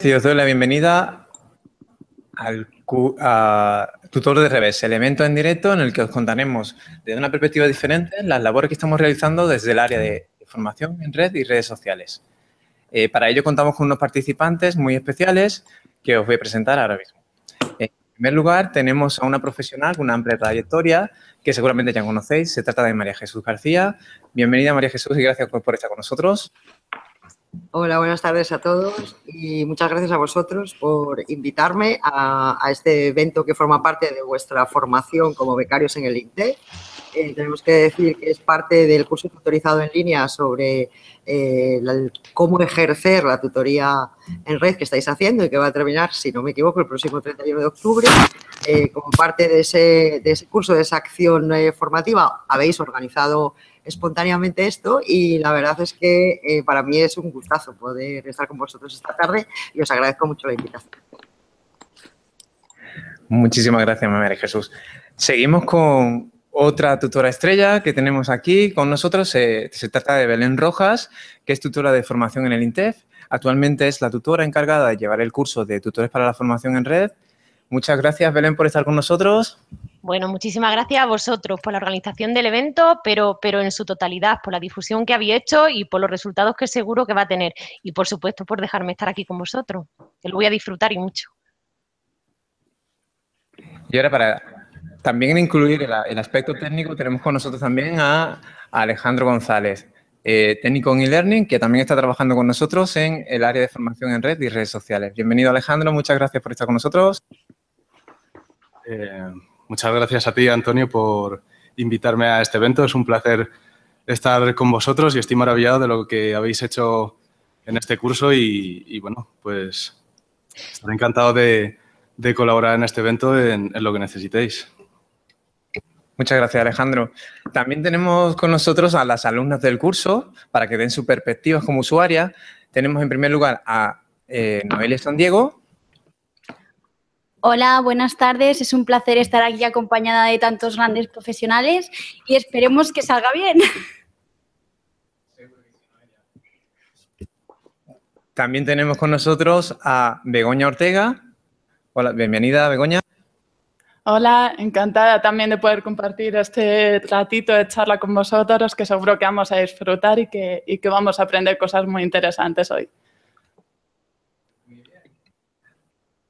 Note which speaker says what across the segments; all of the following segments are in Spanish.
Speaker 1: Sí, os doy la bienvenida al Tutor de Revés, elemento en directo en el que os contaremos desde una perspectiva diferente las labores que estamos realizando desde el área de formación en red y redes sociales. Eh, para ello contamos con unos participantes muy especiales que os voy a presentar ahora mismo. En primer lugar, tenemos a una profesional con una amplia trayectoria que seguramente ya conocéis. Se trata de María Jesús García. Bienvenida, María Jesús, y gracias por estar con nosotros.
Speaker 2: Hola, buenas tardes a todos y muchas gracias a vosotros por invitarme a, este evento que forma parte de vuestra formación como becarios en el INTE. Eh, tenemos que decir que es parte del curso tutorizado en línea sobre eh, cómo ejercer la tutoría en red que estáis haciendo y que va a terminar, si no me equivoco, el próximo 31 de octubre. Eh, como parte de ese, ese, curso, de esa acción formativa, habéis organizado espontáneamente esto y la verdad es que para mí es un gustazo poder estar con vosotros esta tarde y os agradezco mucho la invitación.
Speaker 1: Muchísimas gracias, María Jesús. Seguimos con, otra tutora estrella que tenemos aquí con nosotros eh, se trata de Belén Rojas, que es tutora de formación en el INTEF. Actualmente es la tutora encargada de llevar el curso de tutores para la formación en red. Muchas gracias, Belén, por estar con
Speaker 3: nosotros. Bueno, muchísimas gracias a vosotros por la organización del evento, pero, pero en su totalidad, por la difusión que habéis hecho y por los resultados que seguro que va a tener. Y, por supuesto, por dejarme estar aquí con vosotros, que lo voy a disfrutar y mucho.
Speaker 1: Y ahora para también en incluir el, aspecto técnico tenemos con nosotros también a, Alejandro González, eh, técnico en e-learning, que también está trabajando con nosotros en el área de formación en red y redes sociales. Bienvenido Alejandro, muchas gracias por estar con nosotros.
Speaker 4: Eh, muchas gracias a ti, Antonio, por invitarme a este evento. Es un placer estar con vosotros y estoy maravillado de lo que habéis hecho en este curso y, bueno, pues estaré encantado de, colaborar en este evento en lo que
Speaker 1: necesitéis. Muchas gracias, Alejandro. También tenemos con nosotros a las alumnas del curso para que den su perspectiva como usuaria. Tenemos en primer lugar a eh, Noelia San Diego.
Speaker 5: Hola, buenas tardes. Es un placer estar aquí acompañada de tantos grandes profesionales y esperemos que salga bien.
Speaker 1: También tenemos con nosotros a Begoña Ortega. Hola, bienvenida, Begoña.
Speaker 6: Hola, encantada también de poder compartir este ratito de charla con vosotros, que seguro que vamos a disfrutar y que, vamos a aprender cosas muy interesantes hoy.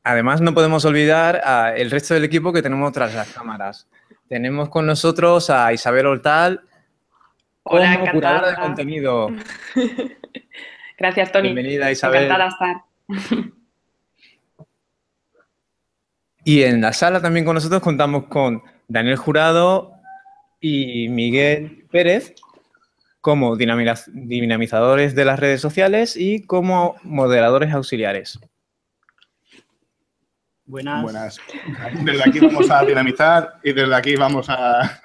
Speaker 1: Además, no podemos olvidar al resto del equipo que tenemos tras las cámaras. Tenemos con nosotros a Isabel Hortal, curadora de contenido.
Speaker 6: Gracias, Tony. Bienvenida, Isabel. Encantada estar.
Speaker 1: Y en la sala también con nosotros contamos con Daniel Jurado y Miguel Pérez como dinamizadores de las redes sociales y como moderadores auxiliares.
Speaker 5: Buenas. Buenas. Desde aquí vamos a
Speaker 1: dinamizar y desde aquí vamos a...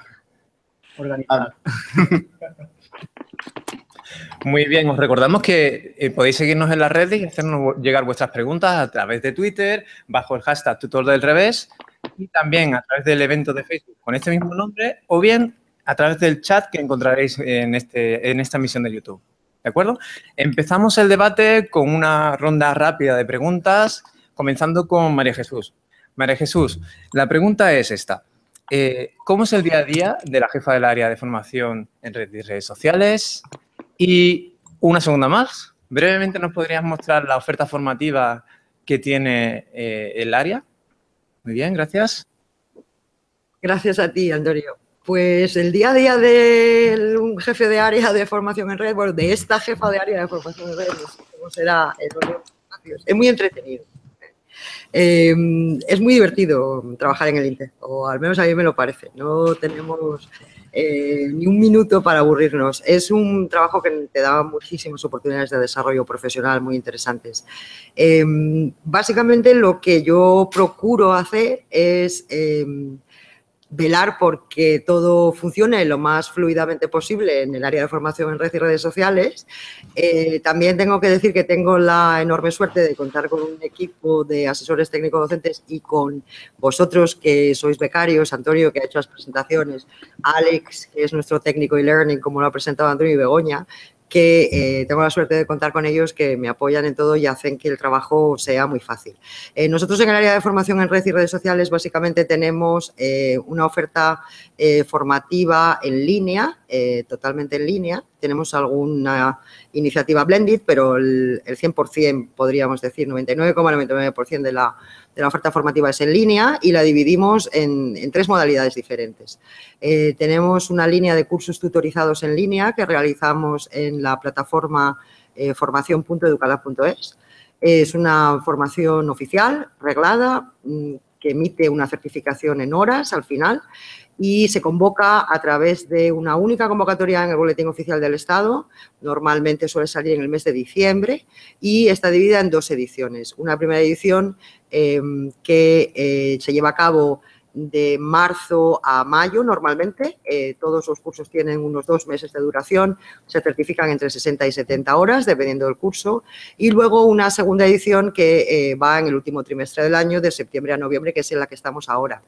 Speaker 1: Organizar. Muy bien, os recordamos que eh, podéis seguirnos en las redes y hacernos llegar vuestras preguntas a través de Twitter, bajo el hashtag tutor del revés, y también a través del evento de Facebook con este mismo nombre, o bien a través del chat que encontraréis en, este, en esta emisión de YouTube. ¿De acuerdo? Empezamos el debate con una ronda rápida de preguntas, comenzando con María Jesús. María Jesús, la pregunta es esta. Eh, ¿Cómo es el día a día de la jefa del área de formación en redes sociales? Y una segunda más. Brevemente nos podrías mostrar la oferta formativa que tiene eh, el área. Muy bien, gracias.
Speaker 2: Gracias a ti, Antonio. Pues el día a día de un jefe de área de formación en red, bueno, de esta jefa de área de formación en red, es muy entretenido. Em, es muy divertido trabajar en el INTE, o al menos a mí me lo parece. No tenemos eh, ni un minuto para aburrirnos. Es un trabajo que te da muchísimas oportunidades de desarrollo profesional muy interesantes. Em, básicamente lo que yo procuro hacer es... Em, velar porque todo funcione lo más fluidamente posible en el área de formación en redes y redes sociales. Eh, también tengo que decir que tengo la enorme suerte de contar con un equipo de asesores técnicos docentes y con vosotros que sois becarios, Antonio que ha hecho las presentaciones, Alex que es nuestro técnico e-learning como lo ha presentado Antonio y Begoña, que eh, tengo la suerte de contar con ellos, que me apoyan en todo y hacen que el trabajo sea muy fácil. Eh, nosotros en el área de formación en red y redes sociales básicamente tenemos eh, una oferta formativa en línea, totalmente en línea, tenemos alguna iniciativa blended, pero el, 100% podríamos decir, 99,99% de, la, de la oferta formativa es en línea y la dividimos en, tres modalidades diferentes. Eh, tenemos una línea de cursos tutorizados en línea que realizamos en la plataforma eh, Es una formación oficial, reglada, mm, que emite una certificación en horas al final y se convoca a través de una única convocatoria en el Boletín Oficial del Estado, normalmente suele salir en el mes de diciembre, y está dividida en dos ediciones. Una primera edición em, que eh, se lleva a cabo de marzo a mayo normalmente. Eh, todos los cursos tienen unos dos meses de duración, se certifican entre 60 y 70 horas, dependiendo del curso. Y luego una segunda edición que eh, va en el último trimestre del año, de septiembre a noviembre, que es en la que estamos ahora.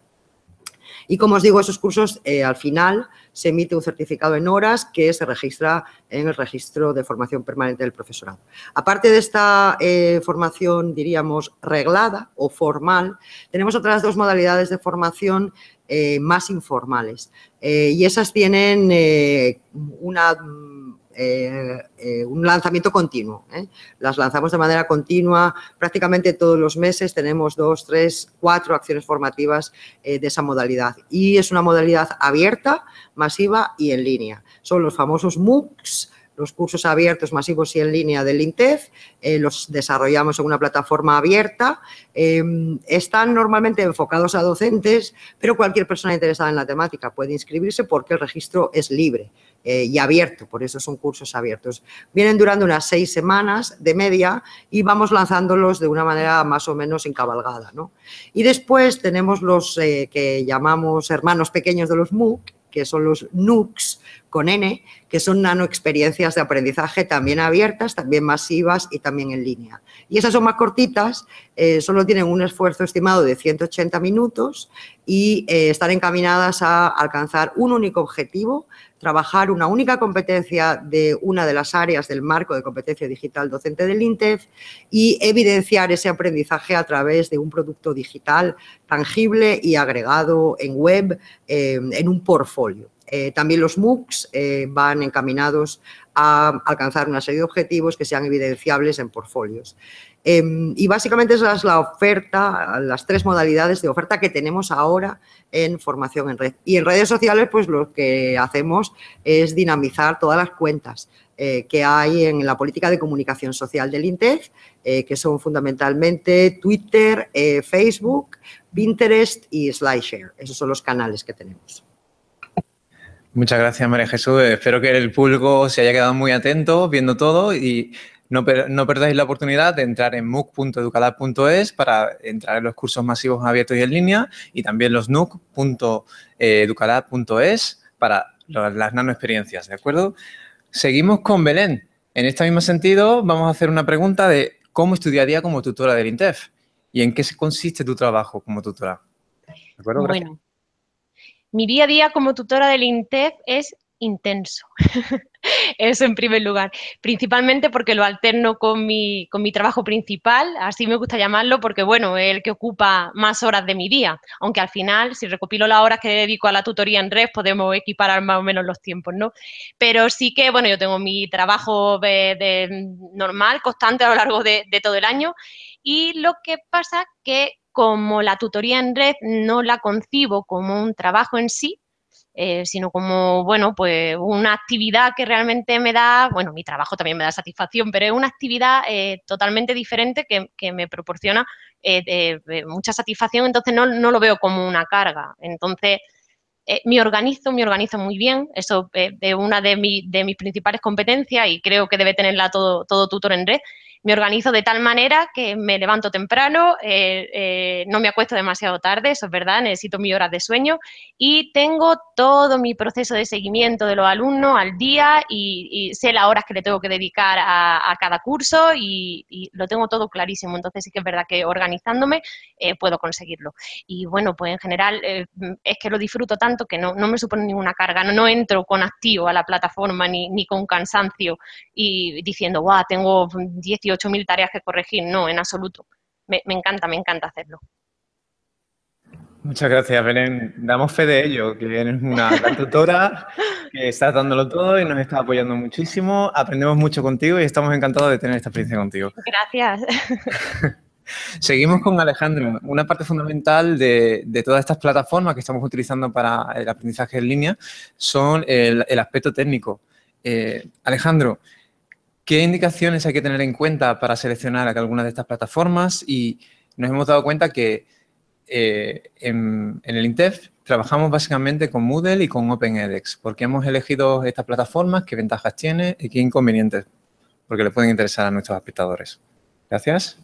Speaker 2: Y como os digo, esos cursos eh, al final se emite un certificado en horas que se registra en el registro de formación permanente del profesorado. Aparte de esta eh, formación, diríamos, reglada o formal, tenemos otras dos modalidades de formación eh, más informales y esas tienen una eh, eh, un lanzamiento continuo. ¿eh? Las lanzamos de manera continua, prácticamente todos los meses tenemos dos, tres, cuatro acciones formativas de esa modalidad. Y es una modalidad abierta, masiva y en línea. Son los famosos MOOCs los cursos abiertos masivos y en línea del INTEF eh, los desarrollamos en una plataforma abierta. Em, están normalmente enfocados a docentes, pero cualquier persona interesada en la temática puede inscribirse porque el registro es libre eh, y abierto, por eso son cursos abiertos. Vienen durando unas seis semanas de media y vamos lanzándolos de una manera más o menos encabalgada. ¿no? Y después tenemos los eh, que llamamos hermanos pequeños de los MOOC, que son los NUCs, con N, que son nanoexperiencias de aprendizaje también abiertas, también masivas y también en línea. Y esas son más cortitas, eh, solo tienen un esfuerzo estimado de 180 minutos y eh, están encaminadas a alcanzar un único objetivo, trabajar una única competencia de una de las áreas del marco de competencia digital docente del INTEF y evidenciar ese aprendizaje a través de un producto digital tangible y agregado en web eh, en un portfolio. Eh, también los MOOCs eh, van encaminados a alcanzar una serie de objetivos que sean evidenciables en portfolios. Em, y básicamente esa es la oferta, las tres modalidades de oferta que tenemos ahora en formación en red. Y en redes sociales, pues lo que hacemos es dinamizar todas las cuentas eh, que hay en la política de comunicación social del INTEF, que son fundamentalmente Twitter, Facebook, Pinterest y SlideShare. Esos son los canales que tenemos.
Speaker 1: Muchas gracias, María Jesús. Espero que el público se haya quedado muy atento viendo todo y no, perdáis la oportunidad de entrar en mooc.educadad.es para entrar en los cursos masivos abiertos y en línea y también los nuc.educadad.es eh, para las nanoexperiencias, ¿de acuerdo? Seguimos con Belén. En este mismo sentido, vamos a hacer una pregunta de cómo estudiaría como tutora del INTEF y en qué consiste tu trabajo como tutora. ¿De acuerdo?
Speaker 3: Mi día a día como tutora del INTEF es intenso. Eso en primer lugar. Principalmente porque lo alterno con mi, con mi trabajo principal, así me gusta llamarlo, porque bueno, es el que ocupa más horas de mi día. Aunque al final, si recopilo las horas que dedico a la tutoría en red, podemos equiparar más o menos los tiempos, ¿no? Pero sí que, bueno, yo tengo mi trabajo eh, de, normal, constante a lo largo de, de todo el año. Y lo que pasa que como la tutoría en red no la concibo como un trabajo en sí, eh, sino como, bueno, pues una actividad que realmente me da, bueno, mi trabajo también me da satisfacción, pero es una actividad eh, totalmente diferente que, me proporciona eh, mucha satisfacción, entonces no, lo veo como una carga. Entonces, me organizo, me organizo muy bien, eso es una de, mis principales competencias y creo que debe tenerla todo, todo tutor en red, me organizo de tal manera que me levanto temprano, eh, eh, no me acuesto demasiado tarde, eso es verdad, necesito mi horas de sueño y tengo todo mi proceso de seguimiento de los alumnos al día y, sé las horas que le tengo que dedicar a, cada curso y, lo tengo todo clarísimo. Entonces sí que es verdad que organizándome eh, puedo conseguirlo. Y bueno, pues en general eh, es que lo disfruto tanto que no, me supone ninguna carga, no, entro con activo a la plataforma ni, con cansancio y diciendo, guau, tengo 18 mil tareas que corregir, no, en absoluto. Me, encanta, me encanta hacerlo.
Speaker 1: Muchas gracias, Belén. Damos fe de ello, que eres una gran tutora, que estás dándolo todo y nos estás apoyando muchísimo. Aprendemos mucho contigo y estamos encantados de tener esta experiencia contigo. Gracias. Seguimos con Alejandro. Una parte fundamental de, todas estas plataformas que estamos utilizando para el aprendizaje en línea son el, aspecto técnico. Eh, Alejandro, ¿Qué indicaciones hay que tener en cuenta para seleccionar algunas de estas plataformas? Y nos hemos dado cuenta que eh, en, el INTEF trabajamos básicamente con Moodle y con OpenEDX. ¿Por qué hemos elegido estas plataformas? ¿Qué ventajas tiene y qué inconvenientes? Porque le pueden interesar a nuestros espectadores. Gracias.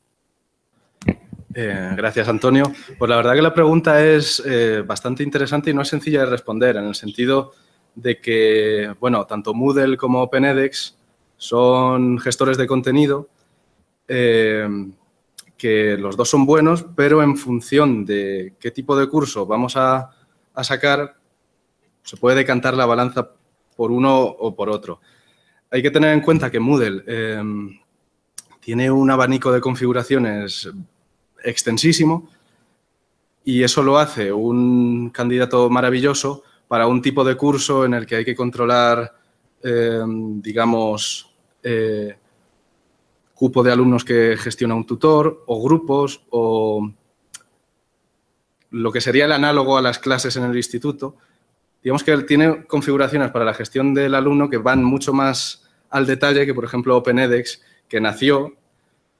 Speaker 1: Eh, gracias, Antonio. Pues la verdad que la pregunta es eh, bastante
Speaker 4: interesante y no es sencilla de responder, en el sentido de que, bueno, tanto Moodle como OpenEDX son gestores de contenido eh, que los dos son buenos, pero en función de qué tipo de curso vamos a, sacar, se puede decantar la balanza por uno o por otro. Hay que tener en cuenta que Moodle eh, tiene un abanico de configuraciones extensísimo y eso lo hace un candidato maravilloso para un tipo de curso en el que hay que controlar, eh, digamos, eh, cupo de alumnos que gestiona un tutor o grupos o lo que sería el análogo a las clases en el instituto. Digamos que tiene configuraciones para la gestión del alumno que van mucho más al detalle que, por ejemplo, OpenEDEX, que nació,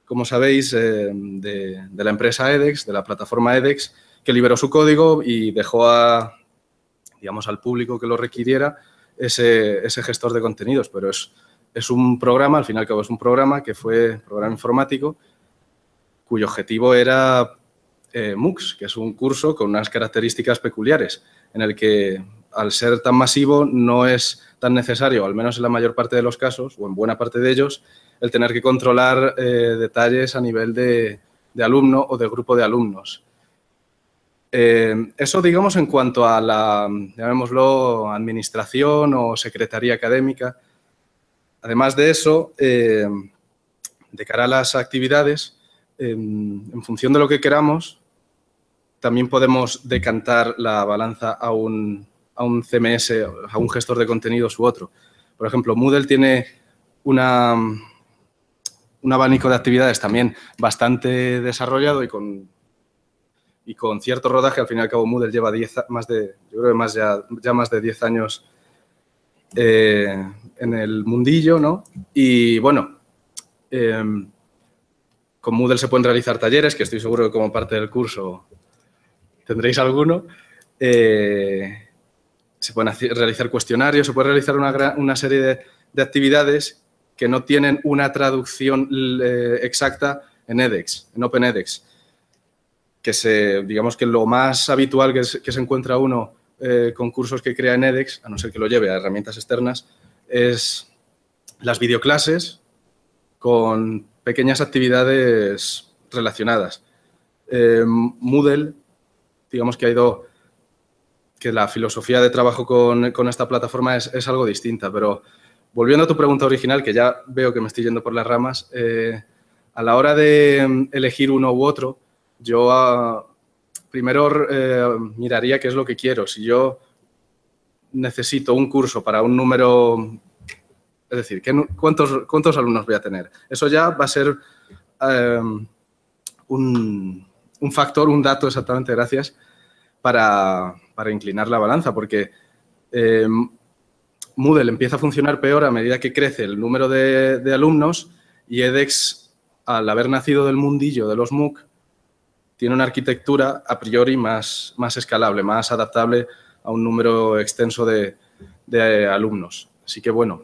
Speaker 4: como sabéis, eh, de, la empresa edX, de la plataforma edX que liberó su código y dejó a, digamos, al público que lo requiriera ese gestor de contenidos, pero es es un programa, al final cabo es un programa que fue programa informático cuyo objetivo era eh, MOOCs, que es un curso con unas características peculiares, en el que al ser tan masivo no es tan necesario, al menos en la mayor parte de los casos, o en buena parte de ellos, el tener que controlar eh, detalles a nivel de, alumno o de grupo de alumnos. Eh, eso, digamos, en cuanto a la, llamémoslo, administración o secretaría académica, Además de eso, eh, de cara a las actividades, eh, en función de lo que queramos, también podemos decantar la balanza a un, CMS, a un gestor de contenidos u otro. Por ejemplo, Moodle tiene una, un abanico de actividades también bastante desarrollado y con, y con cierto rodaje. Al fin y al cabo, Moodle lleva más de, creo más ya, ya más de 10 años eh, en el mundillo, ¿no? Y bueno, em, con Moodle se pueden realizar talleres, que estoy seguro que como parte del curso tendréis alguno. Eh, se pueden realizar cuestionarios, se puede realizar una, serie de, actividades que no tienen una traducción eh, exacta en edX, en Open Edex, Que se, digamos que lo más habitual que se encuentra uno eh, concursos que crea en edX, a no ser que lo lleve a herramientas externas, es las videoclases con pequeñas actividades relacionadas. Eh, Moodle, digamos que ha ido, que la filosofía de trabajo con, esta plataforma es, algo distinta, pero volviendo a tu pregunta original, que ya veo que me estoy yendo por las ramas, eh, a la hora de mm, elegir uno u otro, yo primero eh, miraría qué es lo que quiero. Si yo necesito un curso para un número, es decir, cuántos, alumnos voy a tener, eso ya va a ser em, un, factor, un dato exactamente, gracias, para, inclinar la balanza, porque em, Moodle empieza a funcionar peor a medida que crece el número de, de alumnos y edX, al haber nacido del mundillo de los MOOC, tiene una arquitectura a priori más, más escalable, más adaptable a un número extenso de, alumnos. Así que bueno,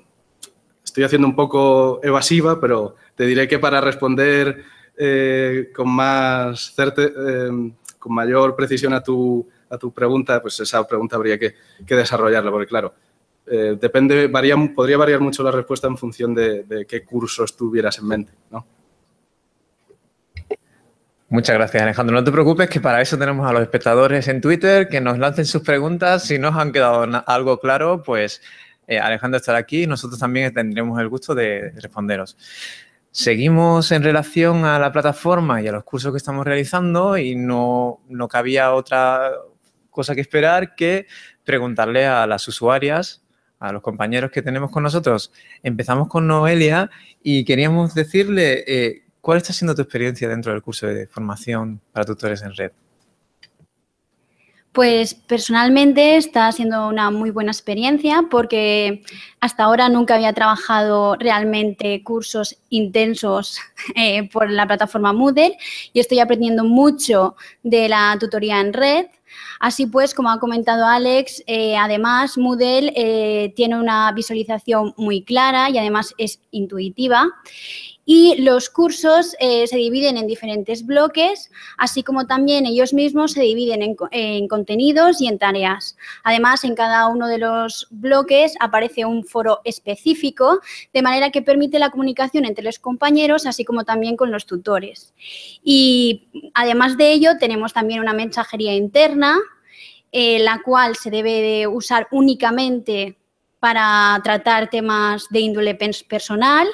Speaker 4: estoy haciendo un poco evasiva, pero te diré que para responder eh, con más eh, con mayor precisión a tu, a tu pregunta, pues esa pregunta habría que, que desarrollarla, porque claro, eh, depende, podría variar mucho la respuesta en función de, de qué curso estuvieras en mente, ¿no?
Speaker 1: Muchas gracias, Alejandro. No te preocupes, que para eso tenemos a los espectadores en Twitter que nos lancen sus preguntas. Si nos han quedado algo claro, pues eh, Alejandro estará aquí y nosotros también tendremos el gusto de responderos. Seguimos en relación a la plataforma y a los cursos que estamos realizando y no, cabía otra cosa que esperar que preguntarle a las usuarias a los compañeros que tenemos con nosotros. Empezamos con Noelia y queríamos decirle eh, ¿Cuál está siendo tu experiencia dentro del curso de formación para tutores en red?
Speaker 5: Pues personalmente está siendo una muy buena experiencia porque hasta ahora nunca había trabajado realmente cursos intensos eh, por la plataforma Moodle y estoy aprendiendo mucho de la tutoría en red. Así pues, como ha comentado Alex, eh, además Moodle eh, tiene una visualización muy clara y además es intuitiva y los cursos eh, se dividen en diferentes bloques, así como también ellos mismos se dividen en, contenidos y en tareas. Además, en cada uno de los bloques aparece un foro específico, de manera que permite la comunicación entre los compañeros, así como también con los tutores. Y además de ello, tenemos también una mensajería interna, eh, la cual se debe de usar únicamente para tratar temas de índole personal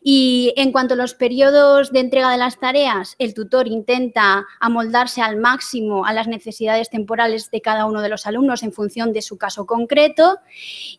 Speaker 5: y en cuanto a los periodos de entrega de las tareas, el tutor intenta amoldarse al máximo a las necesidades temporales de cada uno de los alumnos en función de su caso concreto.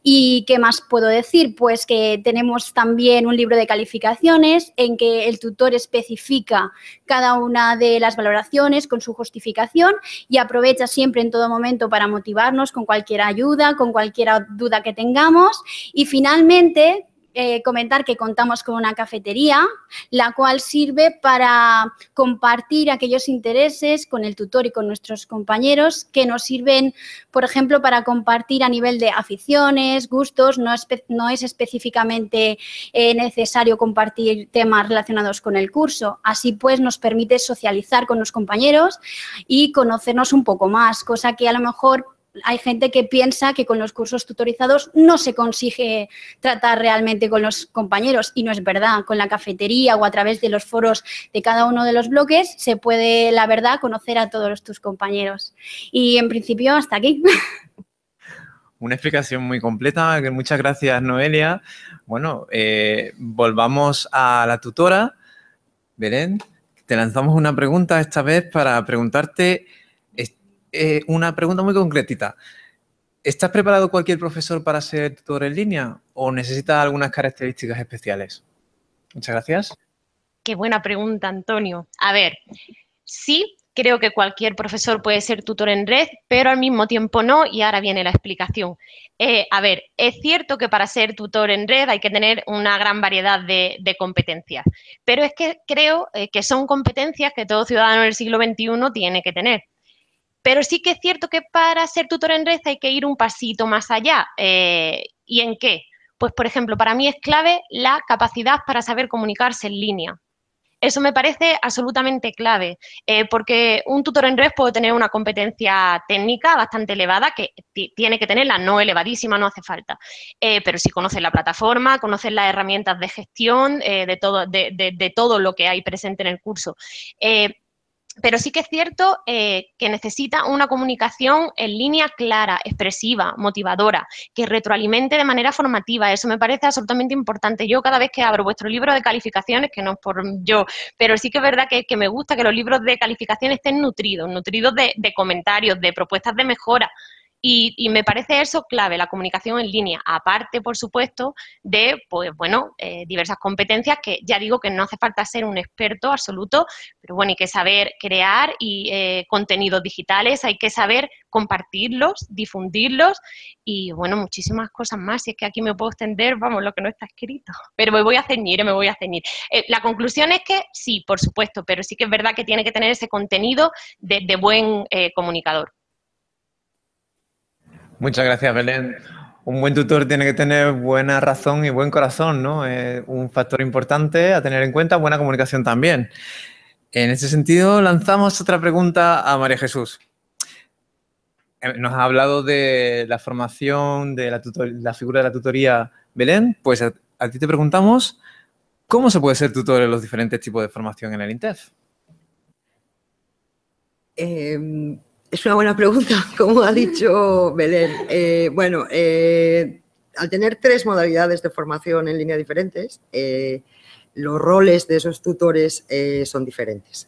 Speaker 5: ¿Y qué más puedo decir? Pues que tenemos también un libro de calificaciones en que el tutor especifica cada una de las valoraciones con su justificación y aprovecha siempre en todo momento para motivarnos con cualquier ayuda, con cualquier duda que tengamos. Y finalmente, eh, comentar que contamos con una cafetería, la cual sirve para compartir aquellos intereses con el tutor y con nuestros compañeros que nos sirven, por ejemplo, para compartir a nivel de aficiones, gustos, no, no es específicamente eh, necesario compartir temas relacionados con el curso. Así pues, nos permite socializar con los compañeros y conocernos un poco más, cosa que a lo mejor hay gente que piensa que con los cursos tutorizados no se consigue tratar realmente con los compañeros y no es verdad. Con la cafetería o a través de los foros de cada uno de los bloques se puede, la verdad, conocer a todos tus compañeros. Y en principio hasta aquí.
Speaker 1: Una explicación muy completa. Muchas gracias, Noelia. Bueno, eh, volvamos a la tutora. Belén, te lanzamos una pregunta esta vez para preguntarte eh, una pregunta muy concretita. ¿Estás preparado cualquier profesor para ser tutor en línea o necesitas algunas características especiales? Muchas gracias.
Speaker 3: Qué buena pregunta, Antonio. A ver, sí, creo que cualquier profesor puede ser tutor en red, pero al mismo tiempo no, y ahora viene la explicación. Eh, a ver, es cierto que para ser tutor en red hay que tener una gran variedad de, competencias, pero es que creo eh, que son competencias que todo ciudadano del siglo XXI tiene que tener. Pero sí que es cierto que para ser tutor en red hay que ir un pasito más allá. Eh, ¿Y en qué? Pues, por ejemplo, para mí es clave la capacidad para saber comunicarse en línea. Eso me parece absolutamente clave, eh, porque un tutor en red puede tener una competencia técnica bastante elevada, que tiene que tenerla, no elevadísima, no hace falta. Eh, pero si sí conoces la plataforma, conoces las herramientas de gestión, de, todo lo que hay presente en el curso pero sí que es cierto eh, que necesita una comunicación en línea clara, expresiva, motivadora, que retroalimente de manera formativa. Eso me parece absolutamente importante. Yo cada vez que abro vuestro libro de calificaciones, que no es por yo, pero sí que es verdad que, me gusta que los libros de calificaciones estén nutridos, nutridos de comentarios, de propuestas de mejora, y, me parece eso clave, la comunicación en línea, aparte, por supuesto, de, pues bueno, eh, diversas competencias que ya digo que no hace falta ser un experto absoluto, pero bueno, hay que saber crear y eh, contenidos digitales, hay que saber compartirlos, difundirlos y, bueno, muchísimas cosas más. Si es que aquí me puedo extender, vamos, lo que no está escrito, pero me voy a ceñir, eh, me voy a ceñir. la conclusión es que sí, por supuesto, pero sí que es verdad que tiene que tener ese contenido de buen comunicador.
Speaker 1: Muchas gracias, Belén. Un buen tutor tiene que tener buena razón y buen corazón, ¿no? Es un factor importante a tener en cuenta, buena comunicación también. En ese sentido, lanzamos otra pregunta a María Jesús. Eh, nos ha hablado de la formación, de la, la figura de la tutoría Belén. Pues a, ti te preguntamos, ¿cómo se puede ser tutor en los diferentes tipos de formación en el INTEF?
Speaker 2: Em, es una buena pregunta, como ha dicho Belén. Eh, bueno, eh, al tener tres modalidades de formación en línea diferentes, eh, los roles de esos tutores son diferentes.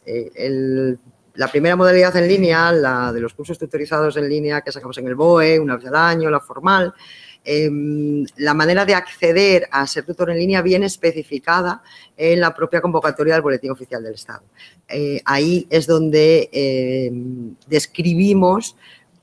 Speaker 2: la primera modalidad en línea, la de los cursos tutorizados en línea que sacamos en el BOE, una vez al año, la formal, Em, la manera de acceder a ser tutor en línea bien especificada en la propia convocatoria del Boletín Oficial del Estado. Eh, ahí es donde em, describimos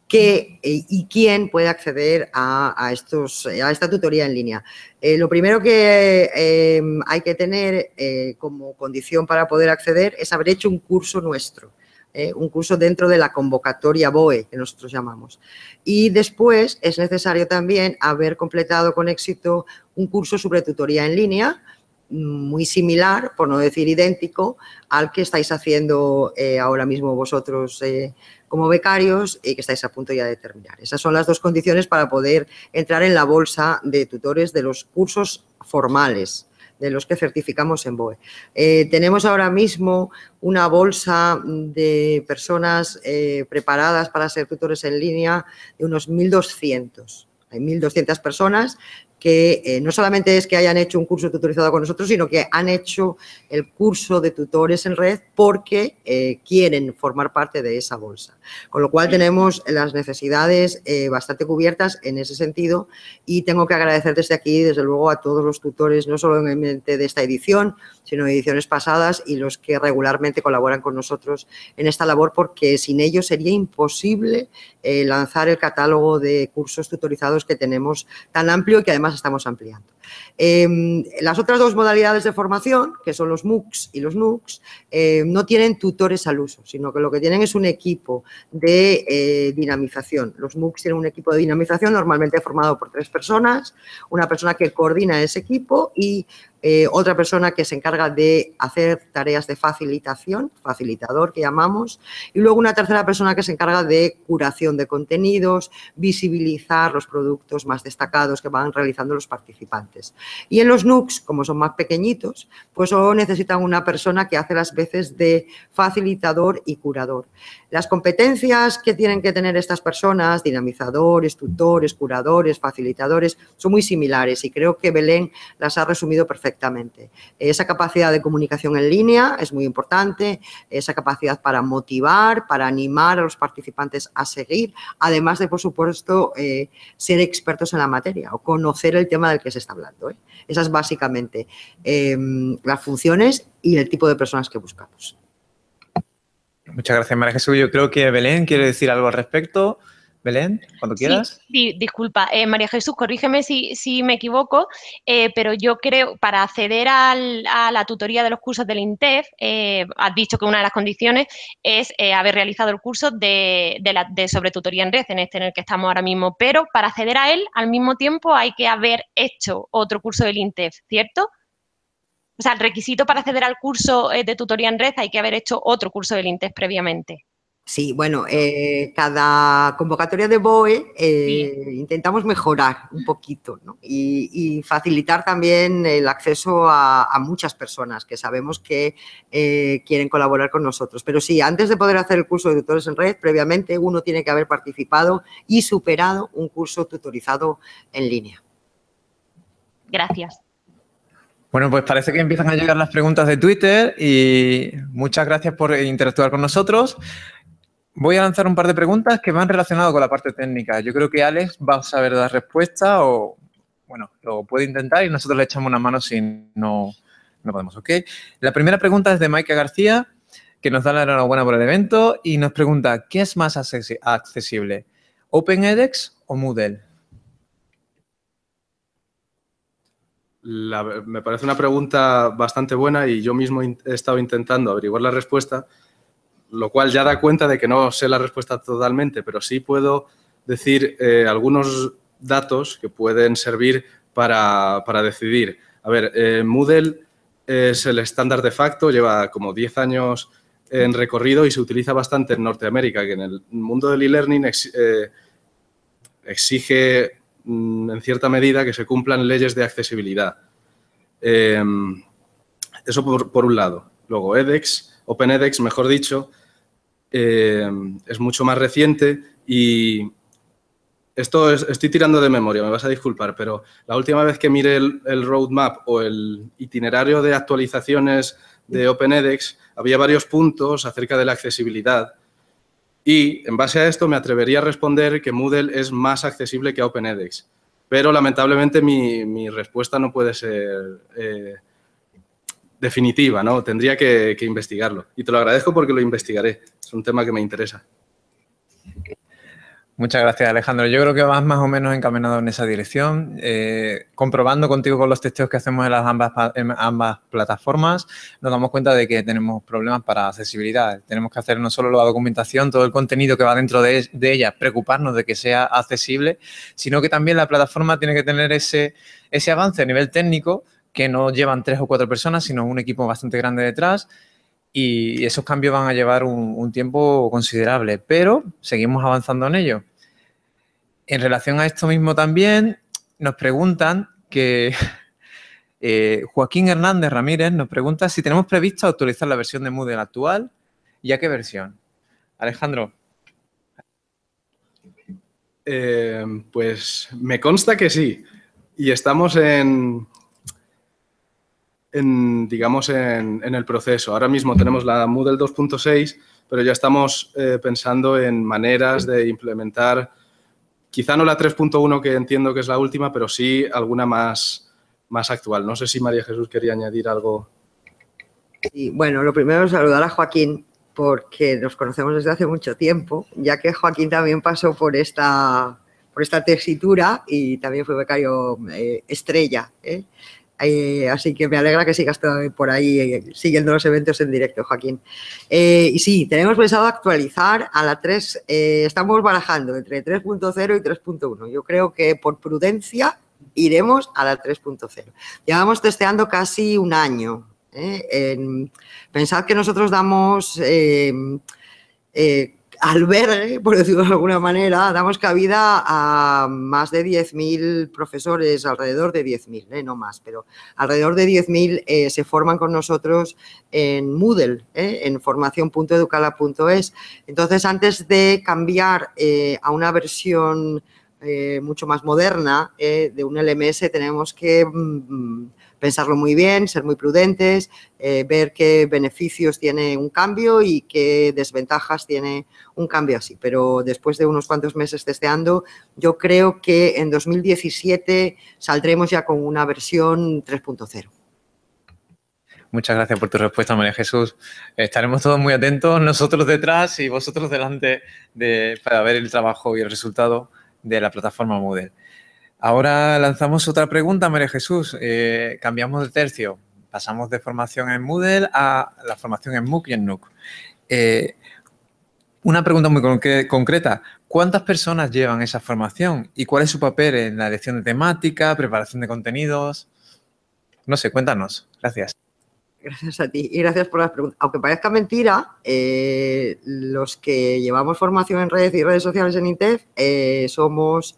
Speaker 2: qué eh, y quién puede acceder a, esta tutoría en línea. Eh, lo primero que em, hay que tener como condición para poder acceder es haber hecho un curso nuestro. Eh, un curso dentro de la convocatoria BOE, que nosotros llamamos. Y después es necesario también haber completado con éxito un curso sobre tutoría en línea, muy similar, por no decir idéntico, al que estáis haciendo eh, ahora mismo vosotros eh, como becarios y que estáis a punto ya de terminar. Esas son las dos condiciones para poder entrar en la bolsa de tutores de los cursos formales de los que certificamos en BOE. Eh, tenemos ahora mismo una bolsa de personas eh, preparadas para ser tutores en línea de unos 1.200. Hay 1.200 personas que eh, no solamente es que hayan hecho un curso tutorizado con nosotros, sino que han hecho el curso de tutores en red porque eh, quieren formar parte de esa bolsa. Con lo cual tenemos las necesidades eh, bastante cubiertas en ese sentido y tengo que agradecer desde aquí, desde luego, a todos los tutores, no solo en solamente de esta edición, sino de ediciones pasadas y los que regularmente colaboran con nosotros en esta labor porque sin ellos sería imposible lanzar el catálogo de cursos tutorizados que tenemos tan amplio y que además estamos ampliando. Em, las otras dos modalidades de formación, que son los MOOCs y los NUCs, em, no tienen tutores al uso, sino que lo que tienen es un equipo de eh, dinamización. Los MOOCs tienen un equipo de dinamización normalmente formado por tres personas, una persona que coordina ese equipo y eh, otra persona que se encarga de hacer tareas de facilitación, facilitador que llamamos, y luego una tercera persona que se encarga de curación de contenidos, visibilizar los productos más destacados que van realizando los participantes. Y en los NUCs, como son más pequeñitos, pues solo oh, necesitan una persona que hace las veces de facilitador y curador. Las competencias que tienen que tener estas personas, dinamizadores, tutores, curadores, facilitadores, son muy similares y creo que Belén las ha resumido perfectamente. Esa capacidad de comunicación en línea es muy importante, esa capacidad para motivar, para animar a los participantes a seguir, además de, por supuesto, eh, ser expertos en la materia o conocer el tema del que se está hablando. ¿eh? esas son básicamente em, las funciones y el tipo de personas que buscamos.
Speaker 1: Muchas gracias, María Jesús. Yo creo que Belén quiere decir algo al respecto. Belén, cuando quieras.
Speaker 3: Sí, disculpa, eh, María Jesús, corrígeme si, me equivoco, eh, pero yo creo, para acceder a la tutoría de los cursos del INTEF, eh, has dicho que una de las condiciones es haber realizado el curso de, sobre tutoría en red, en este en el que estamos ahora mismo, pero para acceder a él, al mismo tiempo, hay que haber hecho otro curso del INTEF, ¿cierto? O sea, el requisito para acceder al curso de tutoría en red hay que haber hecho otro curso del INTEF previamente.
Speaker 2: Sí, bueno, eh, cada convocatoria de BOE eh, intentamos mejorar un poquito ¿no? y, facilitar también el acceso a, muchas personas que sabemos que eh, quieren colaborar con nosotros. Pero sí, antes de poder hacer el curso de tutores en red, previamente uno tiene que haber participado y superado un curso tutorizado en línea.
Speaker 3: Gracias.
Speaker 1: Bueno, pues parece que empiezan a llegar las preguntas de Twitter y muchas gracias por interactuar con nosotros. Voy a lanzar un par de preguntas que van relacionadas con la parte técnica. Yo creo que Alex va a saber dar respuesta o, bueno, lo puede intentar y nosotros le echamos una mano si no, no podemos, ¿ok? La primera pregunta es de Maika García, que nos da la enhorabuena por el evento y nos pregunta, ¿qué es más accesible? ¿OpenEDX o Moodle? me
Speaker 4: parece una pregunta bastante buena y yo mismo he estado intentando averiguar la respuesta lo cual ya da cuenta de que no sé la respuesta totalmente, pero sí puedo decir eh, algunos datos que pueden servir para, decidir. A ver, eh, Moodle es el estándar de facto, lleva como 10 años en recorrido y se utiliza bastante en Norteamérica, que en el mundo del e-learning eh, exige mm, en cierta medida que se cumplan leyes de accesibilidad. eso por, un lado. Luego, edX, edX, mejor dicho, Em, es mucho más reciente y esto estoy tirando de memoria, me vas a disculpar, pero la última vez que miré el, roadmap o el itinerario de actualizaciones de edX había varios puntos acerca de la accesibilidad y en base a esto me atrevería a responder que Moodle es más accesible que edX, Pero lamentablemente mi, respuesta no puede ser eh, definitiva, ¿no? Tendría que investigarlo. Y te lo agradezco porque lo investigaré es un tema que me interesa.
Speaker 1: Muchas gracias, Alejandro. Yo creo que vas más o menos encaminado en esa dirección, eh, comprobando contigo con los testeos que hacemos en las ambas, ambas plataformas, nos damos cuenta de que tenemos problemas para accesibilidad. Tenemos que hacer no solo la documentación, todo el contenido que va dentro de, de ella, preocuparnos de que sea accesible, sino que también la plataforma tiene que tener ese, ese avance a nivel técnico que no llevan tres o cuatro personas, sino un equipo bastante grande detrás y esos cambios van a llevar un, tiempo considerable, pero seguimos avanzando en ello. En relación a esto mismo también, nos preguntan que eh, Joaquín Hernández Ramírez nos pregunta si tenemos previsto actualizar la versión de Moodle actual y a qué versión. Alejandro.
Speaker 4: Eh, pues me consta que sí. Y estamos en, en, digamos, en, el proceso. Ahora mismo tenemos la Moodle 2.6, pero ya estamos eh, pensando en maneras de implementar, quizá no la 3.1, que entiendo que es la última, pero sí alguna más, más actual. No sé si
Speaker 2: María Jesús quería añadir algo. bueno, lo primero es saludar a Joaquín, porque nos conocemos desde hace mucho tiempo, ya que Joaquín también pasó por esta, por esta tesitura y también fue becario eh, estrella. ¿eh? Eh, así que me alegra que sigas por ahí eh, siguiendo los eventos en directo, Joaquín. Eh, y sí, tenemos pensado actualizar a la 3, estamos barajando entre 3.0 y 3.1. Yo creo que por prudencia iremos a la 3.0. Llevamos testeando casi un año. pensad que nosotros damos ver, por decirlo de alguna manera, damos cabida a más de 10.000 profesores, alrededor de 10.000, eh, no más, pero alrededor de 10.000 eh, se forman con nosotros en Moodle, eh, en formación.educala.es. Entonces, antes de cambiar a una versión mucho más moderna de un LMS, tenemos que... Mm, pensarlo muy bien, ser muy prudentes, eh, ver qué beneficios tiene un cambio y qué desventajas tiene un cambio así. Pero después de unos cuantos meses testeando, yo creo que en 2017 saldremos ya con una versión 3.0.
Speaker 1: Muchas gracias por tu respuesta, María Jesús. Estaremos todos muy atentos, nosotros detrás y vosotros delante, de, para ver el trabajo y el resultado de la plataforma Moodle. Ahora lanzamos otra pregunta, María Jesús. Eh, cambiamos de tercio. Pasamos de formación en Moodle a la formación en MOOC y en NUC. Eh, una pregunta muy concreta. ¿Cuántas personas llevan esa formación y cuál es su papel en la elección de temática, preparación de contenidos? No sé, cuéntanos. Gracias.
Speaker 2: Gracias a ti y gracias por las preguntas. Aunque parezca mentira, eh, los que llevamos formación en redes y redes sociales en INTEF somos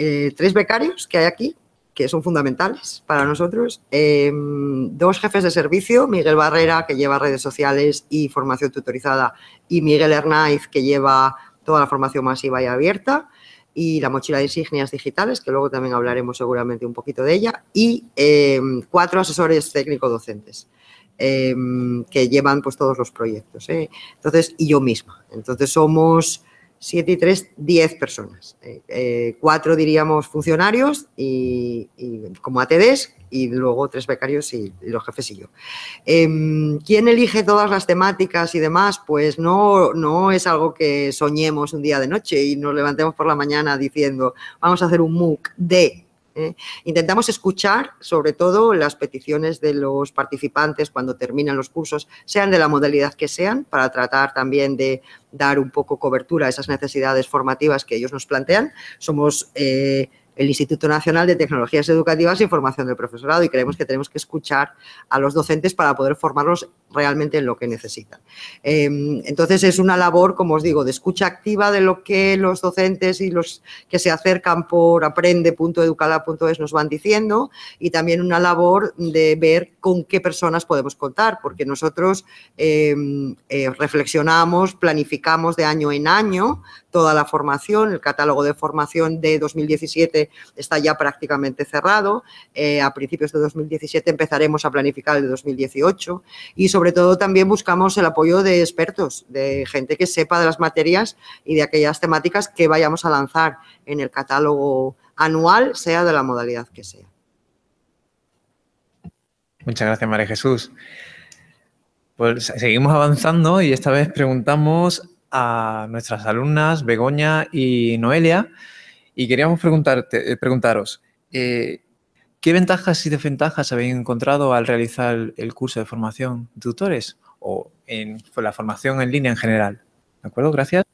Speaker 2: eh, tres becarios que hay aquí, que son fundamentales para nosotros, em, dos jefes de servicio, Miguel Barrera, que lleva redes sociales y formación tutorizada, y Miguel Hernáiz, que lleva toda la formación masiva y abierta, y la mochila de insignias digitales, que luego también hablaremos seguramente un poquito de ella, y em, cuatro asesores técnico-docentes. Em, que llevan pues todos los proyectos. ¿eh? Entonces, y yo misma. Entonces somos 7 y 3, 10 personas. Eh, eh, cuatro diríamos funcionarios y, como ATDs y luego tres becarios y, los jefes y yo. Em, ¿Quién elige todas las temáticas y demás? Pues no, no es algo que soñemos un día de noche y nos levantemos por la mañana diciendo vamos a hacer un MOOC de ¿eh? Intentamos escuchar, sobre todo, las peticiones de los participantes cuando terminan los cursos, sean de la modalidad que sean, para tratar también de dar un poco cobertura a esas necesidades formativas que ellos nos plantean. Somos eh, el Instituto Nacional de Tecnologías Educativas y Formación del Profesorado y creemos que tenemos que escuchar a los docentes para poder formarlos realmente en lo que necesitan. Em, entonces, es una labor, como os digo, de escucha activa de lo que los docentes y los que se acercan por aprende.educada.es nos van diciendo y también una labor de ver con qué personas podemos contar, porque nosotros em, eh, reflexionamos, planificamos de año en año, toda la formación. El catálogo de formación de 2017 está ya prácticamente cerrado. Eh, a principios de 2017 empezaremos a planificar el de 2018 y sobre todo también buscamos el apoyo de expertos, de gente que sepa de las materias y de aquellas temáticas que vayamos a lanzar en el catálogo anual, sea de la modalidad que sea.
Speaker 1: Muchas gracias, María Jesús. Pues seguimos avanzando y esta vez preguntamos a nuestras alumnas Begoña y Noelia y queríamos preguntarte, eh, preguntaros, eh, ¿qué ventajas y desventajas habéis encontrado al realizar el curso de formación de tutores o en la formación en línea en general? ¿De acuerdo? Gracias.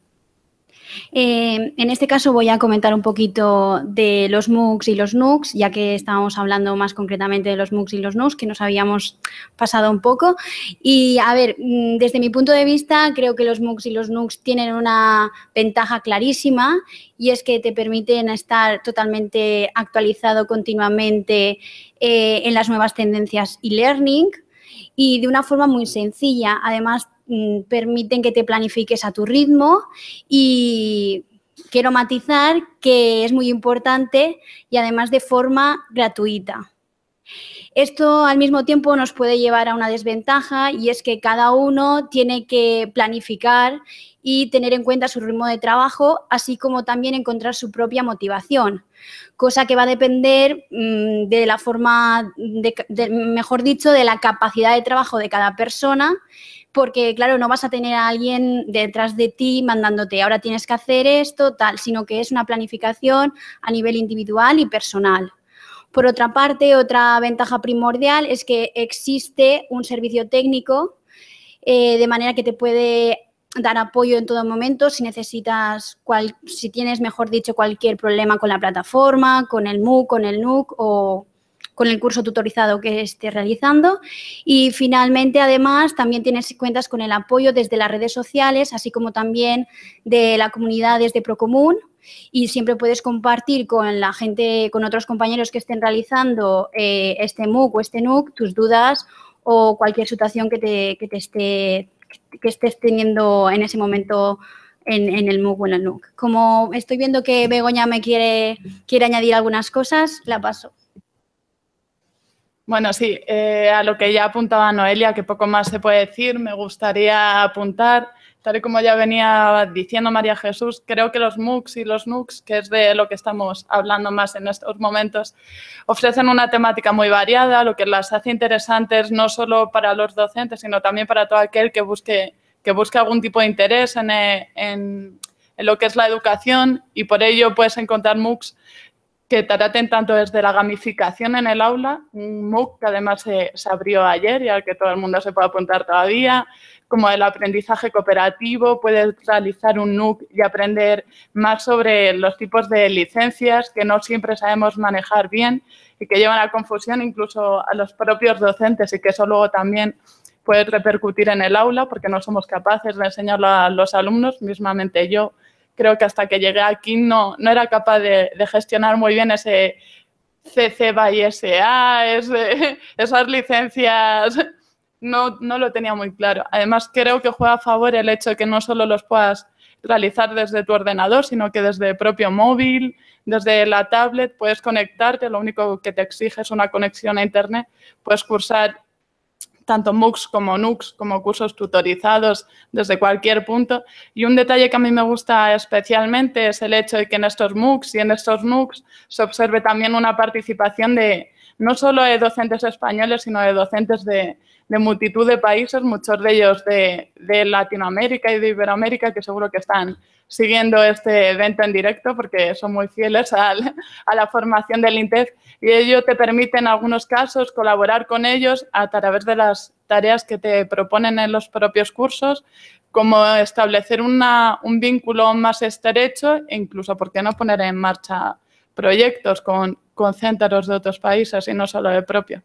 Speaker 5: Eh, en este caso voy a comentar un poquito de los MOOCs y los NUCs, ya que estábamos hablando más concretamente de los MOOCs y los NUCs, que nos habíamos pasado un poco. Y a ver, mm, desde mi punto de vista, creo que los MOOCs y los NUCs tienen una ventaja clarísima y es que te permiten estar totalmente actualizado continuamente eh, en las nuevas tendencias e-learning y de una forma muy sencilla. Además, Mm, permiten que te planifiques a tu ritmo y quiero matizar que es muy importante y además de forma gratuita. Esto al mismo tiempo nos puede llevar a una desventaja y es que cada uno tiene que planificar y tener en cuenta su ritmo de trabajo, así como también encontrar su propia motivación, cosa que va a depender mm, de la forma, mejor dicho, de la capacidad de trabajo de cada persona, porque claro, no vas a tener a alguien detrás de ti mandándote, ahora tienes que hacer esto, tal, sino que es una planificación a nivel individual y personal. Por otra parte, otra ventaja primordial es que existe un servicio técnico eh, de manera que te puede dar apoyo en todo momento si necesitas, cual, si tienes, mejor dicho, cualquier problema con la plataforma, con el MOOC, con el NUC o con el curso tutorizado que esté realizando. Y finalmente, además, también tienes cuentas con el apoyo desde las redes sociales, así como también de la comunidad desde Procomún, y siempre puedes compartir con la gente, con otros compañeros que estén realizando eh, este MOOC o este NUC tus dudas o cualquier situación que te, que te esté que estés teniendo en ese momento en, el MOOC o en el NUC. Como estoy viendo que Begoña me quiere, quiere añadir algunas cosas, la paso.
Speaker 6: Bueno, sí, eh, a lo que ya apuntaba Noelia, que poco más se puede decir, me gustaría apuntar, tal y como ya venía diciendo María Jesús, creo que los MOOCs y los NUCs, que es de lo que estamos hablando más en estos momentos, ofrecen una temática muy variada, lo que las hace interesantes no solo para los docentes, sino también para todo aquel que busque, que busque algún tipo de interés en, en lo que es la educación y por ello puedes encontrar MOOCs que traten tanto desde la gamificación en el aula, un MOOC que además se, abrió ayer y al que todo el mundo se puede apuntar todavía, como el aprendizaje cooperativo, puedes realizar un MOOC y aprender más sobre los tipos de licencias que no siempre sabemos manejar bien y que llevan a confusión incluso a los propios docentes y que eso luego también puede repercutir en el aula porque no somos capaces de enseñarlo a los alumnos, mismamente yo creo que hasta que llegué aquí no, no era capaz de, gestionar muy bien ese CC by SA, esas licencias. No, no lo tenía muy claro. Además, creo que juega a favor el hecho de que no solo los puedas realizar desde tu ordenador, sino que desde el propio móvil, desde la tablet, puedes conectarte, lo único que te exige es una conexión a Internet, puedes cursar tanto MOOCs como NUCs, como cursos tutorizados desde cualquier punto. Y un detalle que a mí me gusta especialmente es el hecho de que en estos MOOCs y en estos NUCs se observe también una participación de no solo de docentes españoles, sino de docentes de, multitud de países, muchos de ellos de, Latinoamérica y de Iberoamérica, que seguro que están siguiendo este evento en directo porque son muy fieles a la formación del INTEF y ello te permite en algunos casos colaborar con ellos a través de las tareas que te proponen en los propios cursos, como establecer un vínculo más estrecho e incluso, ¿por qué no poner en marcha proyectos con, centros de otros países y no solo el propio?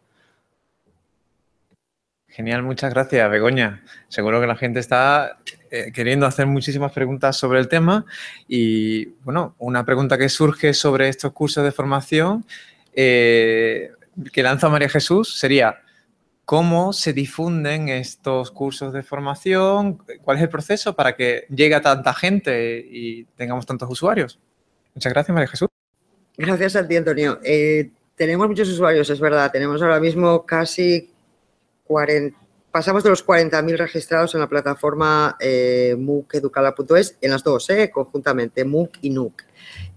Speaker 1: Genial, muchas gracias, Begoña. Seguro que la gente está eh, queriendo hacer muchísimas preguntas sobre el tema y, bueno, una pregunta que surge sobre estos cursos de formación eh, que lanza María Jesús sería cómo se difunden estos cursos de formación, cuál es el proceso para que llegue a tanta gente y tengamos tantos usuarios. Muchas gracias, María Jesús.
Speaker 2: Gracias a ti, Antonio. Eh, tenemos muchos usuarios, es verdad. Tenemos ahora mismo casi 40, pasamos de los 40.000 registrados en la plataforma eh, mooceducala.es, en las dos, eh, conjuntamente, MOOC y NUC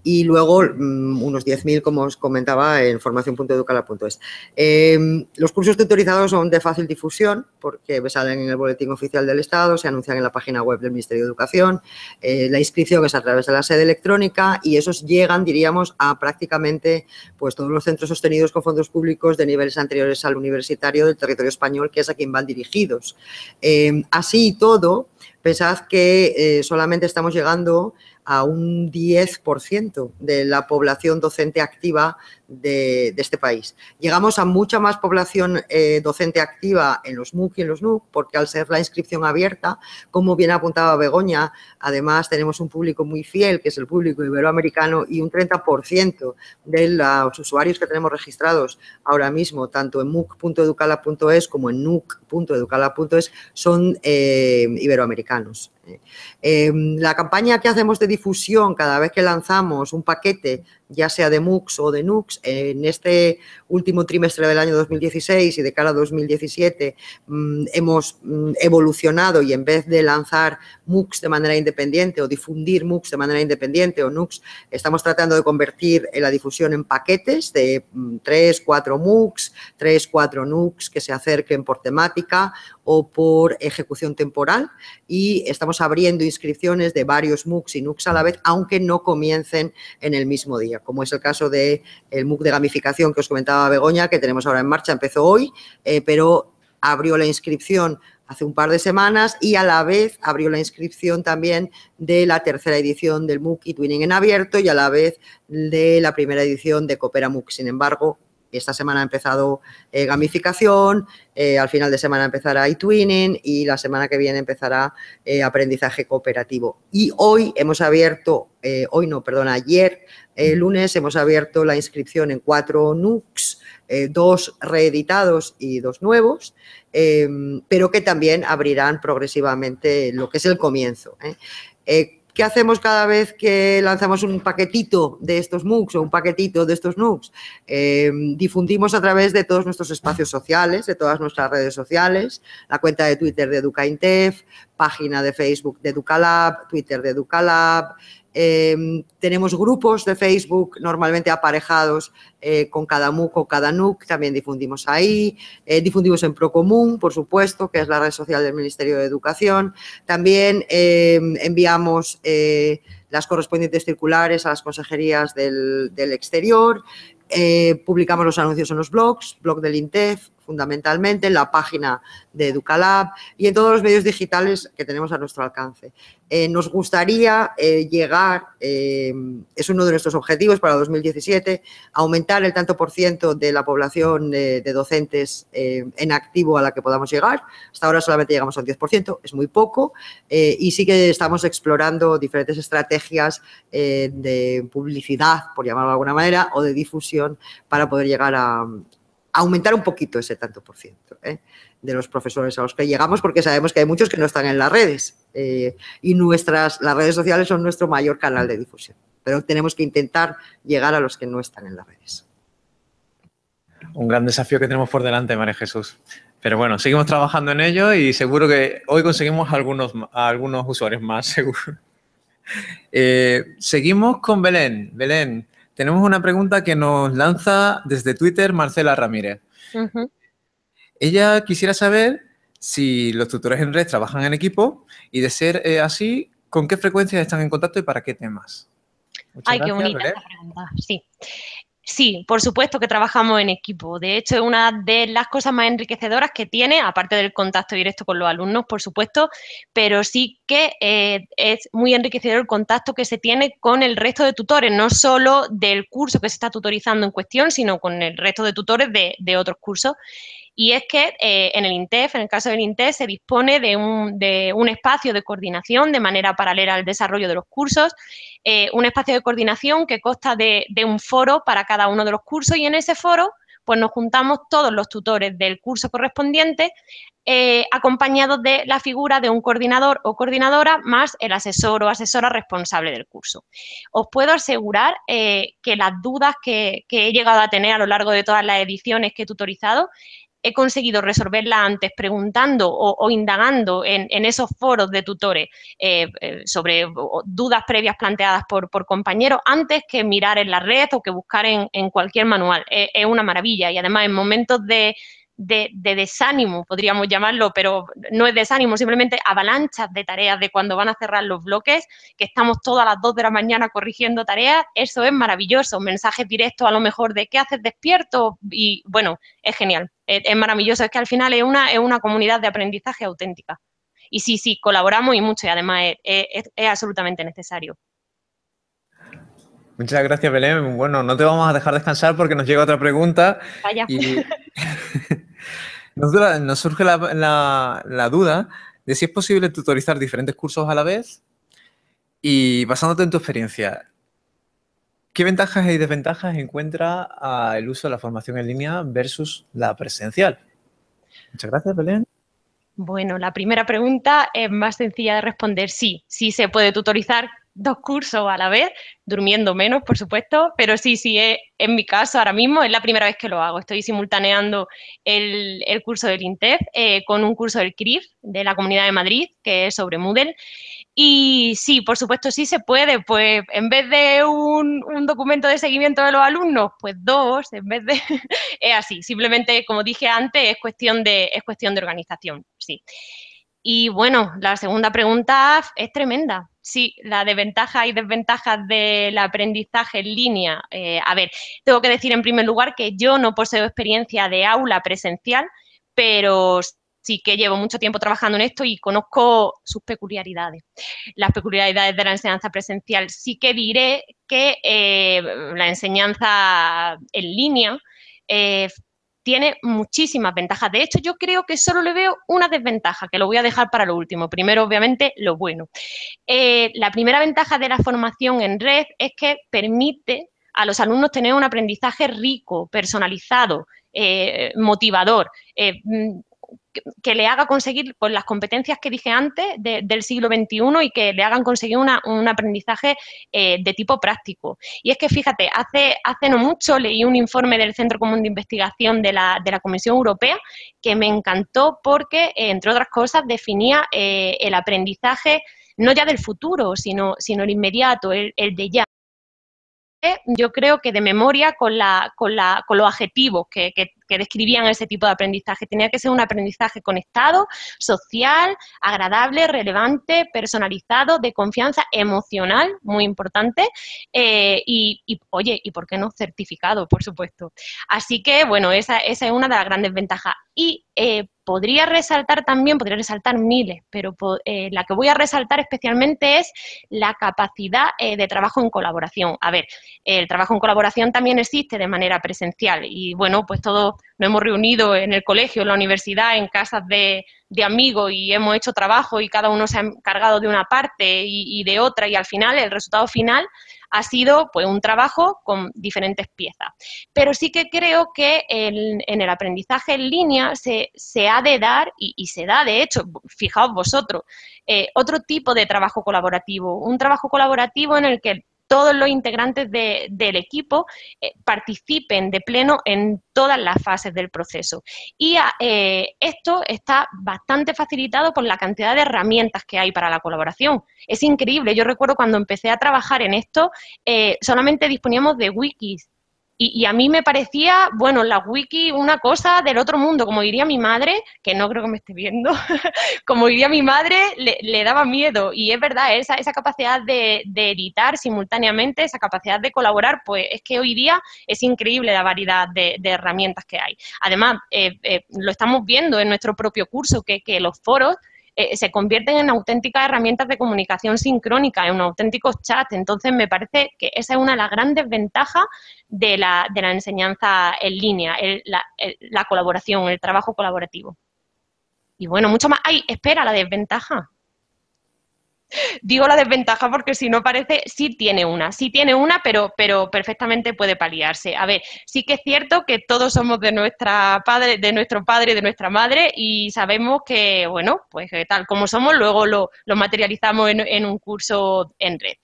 Speaker 2: y luego mm, unos 10.000, como os comentaba, en formación.educala.es. Em, los cursos tutorizados son de fácil difusión porque salen en el Boletín Oficial del Estado, se anuncian en la página web del Ministerio de Educación, eh, la inscripción es a través de la sede electrónica y esos llegan, diríamos, a prácticamente pues, todos los centros sostenidos con fondos públicos de niveles anteriores al universitario del territorio español, que es a quien van dirigidos. Em, así y todo, pensad que eh, solamente estamos llegando a un 10% de la población docente activa de, este país. Llegamos a mucha más población eh, docente activa en los MOOC y en los NUC, porque al ser la inscripción abierta, como bien apuntaba Begoña, además tenemos un público muy fiel, que es el público iberoamericano, y un 30% de los usuarios que tenemos registrados ahora mismo, tanto en MOOC.educala.es como en NUC.educala.es, son eh, iberoamericanos. Eh, la campaña que hacemos de difusión cada vez que lanzamos un paquete, ya sea de MOOCs o de NUCs, en este último trimestre del año 2016 y de cara a 2017 mm, hemos mm, evolucionado y en vez de lanzar MOOCs de manera independiente o difundir MOOCs de manera independiente o NUCs, estamos tratando de convertir eh, la difusión en paquetes de 3, mm, 4 MOOCs, 3, 4 NUCs que se acerquen por temática o por ejecución temporal y estamos abriendo inscripciones de varios MOOCs y NUCs a la vez, aunque no comiencen en el mismo día, como es el caso del el MOOC de gamificación que os comentaba Begoña, que tenemos ahora en marcha, empezó hoy, eh, pero abrió la inscripción hace un par de semanas y a la vez abrió la inscripción también de la tercera edición del MOOC y Twinning en abierto y a la vez de la primera edición de Coopera MOOC. Sin embargo, esta semana ha empezado eh, gamificación, eh, al final de semana empezará itwinning y la semana que viene empezará eh, aprendizaje cooperativo. Y hoy hemos abierto, hoy no, perdón, ayer, lunes, hemos abierto la inscripción en cuatro NUCs, dos reeditados y dos nuevos, pero que también abrirán progresivamente lo que es el comienzo. ¿Qué hacemos cada vez que lanzamos un paquetito de estos MOOCs o un paquetito de estos MOOCs? Em, difundimos a través de todos nuestros espacios sociales, de todas nuestras redes sociales, la cuenta de Twitter de EducaIntef, página de Facebook de EducaLab, Twitter de EducaLab, Em, tenemos grupos de Facebook normalmente aparejados eh, con cada muc o cada NUC, también difundimos ahí, eh, difundimos en Procomún, por supuesto, que es la red social del Ministerio de Educación. También em, enviamos eh, las correspondientes circulares a las consejerías del, del exterior, publicamos los anuncios en los blogs, blog del INTEF, fundamentalmente, en la página de Educalab y en todos los medios digitales que tenemos a nuestro alcance. Eh, nos gustaría eh, llegar, eh, es uno de nuestros objetivos para 2017, aumentar el tanto por ciento de la población de docentes en activo a la que podamos llegar. Hasta ahora solamente llegamos al 10%, es muy poco, y sí que estamos explorando diferentes estrategias de publicidad, por llamarlo de alguna manera, o de difusión para poder llegar a, aumentar un poquito ese tanto por ciento ¿eh? de los profesores a los que llegamos, porque sabemos que hay muchos que no están en las redes eh, y nuestras, las redes sociales son nuestro mayor canal de difusión, pero tenemos que intentar llegar a los que no están en las redes.
Speaker 1: Un gran desafío que tenemos por delante, María Jesús. Pero bueno, seguimos trabajando en ello y seguro que hoy conseguimos algunos, algunos usuarios más, seguro. Eh, seguimos con Belén. Belén, tenemos una pregunta que nos lanza desde Twitter Marcela Ramírez. Ella quisiera saber si los tutores en red trabajan en equipo y de ser eh, así, ¿con qué frecuencia están en contacto y para qué temas?
Speaker 3: Ay, qué bonita Sí. Sí, por supuesto que trabajamos en equipo. De hecho, es una de las cosas más enriquecedoras que tiene, aparte del contacto directo con los alumnos, por supuesto, pero sí que eh, es muy enriquecedor el contacto que se tiene con el resto de tutores, no solo del curso que se está tutorizando en cuestión, sino con el resto de tutores de, otros cursos. Y es que eh, en el INTEF, en el caso del INTEF, se dispone de un, de un espacio de coordinación de manera paralela al desarrollo de los cursos eh, un espacio de coordinación que consta de, un foro para cada uno de los cursos y en ese foro pues nos juntamos todos los tutores del curso correspondiente eh, acompañados de la figura de un coordinador o coordinadora más el asesor o asesora responsable del curso. Os puedo asegurar eh, que las dudas que, que, he llegado a tener a lo largo de todas las ediciones que he tutorizado he conseguido resolverla antes preguntando o, indagando en, esos foros de tutores eh, eh, sobre dudas previas planteadas por, compañeros antes que mirar en la red o que buscar en, cualquier manual. E, es, una maravilla y además en momentos de de, desánimo, podríamos llamarlo, pero no es desánimo, simplemente avalanchas de tareas de cuando van a cerrar los bloques, que estamos todas las 2 de la mañana corrigiendo tareas, eso es maravilloso, mensajes directos a lo mejor de qué haces despierto y bueno, es genial es, maravilloso, es que al final es una, es una comunidad de aprendizaje auténtica. Y sí, sí, colaboramos y mucho, y además es, absolutamente necesario.
Speaker 1: Muchas gracias, Belén. Bueno, no te vamos a dejar descansar porque nos llega otra pregunta.
Speaker 3: Vaya.
Speaker 1: nos, surge la, duda de si es posible tutorizar diferentes cursos a la vez. Y basándote en tu experiencia, ¿Qué ventajas y desventajas encuentra ah, el uso de la formación en línea versus la presencial? Muchas gracias, Belén.
Speaker 3: Bueno, la primera pregunta es más sencilla de responder. Sí, sí se puede tutorizar dos cursos a la vez, durmiendo menos, por supuesto, pero sí, sí, eh, en mi caso ahora mismo es la primera vez que lo hago. Estoy simultaneando el, curso del INTEF eh, con un curso del CRIF de la Comunidad de Madrid, que es sobre Moodle, y sí, por supuesto, sí se puede. Pues en vez de un, documento de seguimiento de los alumnos, pues dos, en vez de... es así, simplemente, como dije antes, es cuestión de, es cuestión de organización, sí. Y bueno, la segunda pregunta es tremenda. Sí, la de ventajas y desventajas del aprendizaje en línea. Eh, a ver, tengo que decir en primer lugar que yo no poseo experiencia de aula presencial, pero sí que llevo mucho tiempo trabajando en esto y conozco sus peculiaridades, las peculiaridades de la enseñanza presencial. Sí que diré que eh, la enseñanza en línea eh, tiene muchísimas ventajas. De hecho, yo creo que solo le veo una desventaja, que lo voy a dejar para lo último. Primero, obviamente, lo bueno. Eh, la primera ventaja de la formación en red es que permite a los alumnos tener un aprendizaje rico, personalizado, motivador, mm, que, le haga conseguir pues, las competencias que dije antes del siglo XXI y que le hagan conseguir un aprendizaje eh, de tipo práctico. Y es que, fíjate, hace, hace no mucho leí un informe del Centro Común de Investigación de la, de la Comisión Europea que me encantó porque, eh, entre otras cosas, definía eh, el aprendizaje no ya del futuro, sino, sino el inmediato, el de ya yo creo que de memoria con, la, con, los adjetivos que, describían ese tipo de aprendizaje. Tenía que ser un aprendizaje conectado, social, agradable, relevante, personalizado, de confianza emocional, muy importante, eh, y, oye, ¿y por qué no certificado, por supuesto? Así que, bueno, esa, es una de las grandes ventajas. Y eh, podría resaltar también, podría resaltar miles, pero eh, la que voy a resaltar especialmente es la capacidad eh, de trabajo en colaboración. A ver, el trabajo en colaboración también existe de manera presencial y bueno, pues todos nos hemos reunido en el colegio, en la universidad, en casas de, de amigo y hemos hecho trabajo y cada uno se ha encargado de una parte y, de otra y al final el resultado final ha sido pues un trabajo con diferentes piezas. Pero sí que creo que en el aprendizaje en línea se, se ha de dar y, se da de hecho, fijaos vosotros, eh, otro tipo de trabajo colaborativo, un trabajo colaborativo en el que todos los integrantes del equipo eh, participen de pleno en todas las fases del proceso. Y ah, eh, esto está bastante facilitado por la cantidad de herramientas que hay para la colaboración. Es increíble. Yo recuerdo cuando empecé a trabajar en esto, eh, solamente disponíamos de wikis, y, a mí me parecía, bueno, la wiki una cosa del otro mundo, como diría mi madre, que no creo que me esté viendo, como diría mi madre, le, daba miedo. Y es verdad, esa, capacidad de, editar simultáneamente, esa capacidad de colaborar, pues es que hoy día es increíble la variedad de, herramientas que hay. Además, eh, eh, lo estamos viendo en nuestro propio curso, que, que los foros eh, se convierten en auténticas herramientas de comunicación sincrónica, en auténticos chats. Entonces, me parece que esa es una de las grandes ventajas de la, de la enseñanza en línea, la, la colaboración, el trabajo colaborativo. Y bueno, mucho más. ¡Ay! Espera, la desventaja digo la desventaja porque si no parece, sí tiene una, sí tiene una, pero, pero perfectamente puede paliarse. A ver, sí que es cierto que todos somos de nuestra padre, de nuestro padre, de nuestra madre, y sabemos que, bueno, pues eh, tal como somos, luego lo, materializamos en, un curso en red.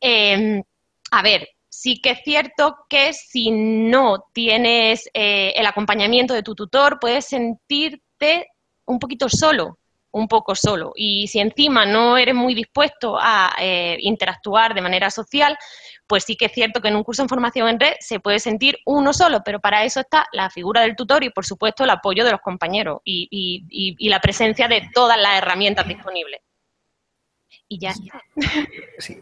Speaker 3: Em, a ver, sí que es cierto que si no tienes eh, el acompañamiento de tu tutor, puedes sentirte un poquito solo, un poco solo. Y si encima no eres muy dispuesto a eh, interactuar de manera social, pues sí que es cierto que en un curso en formación en red se puede sentir uno solo, pero para eso está la figura del tutor y, por supuesto, el apoyo de los compañeros y, la presencia de todas las herramientas disponibles. Y ya.
Speaker 2: Sí,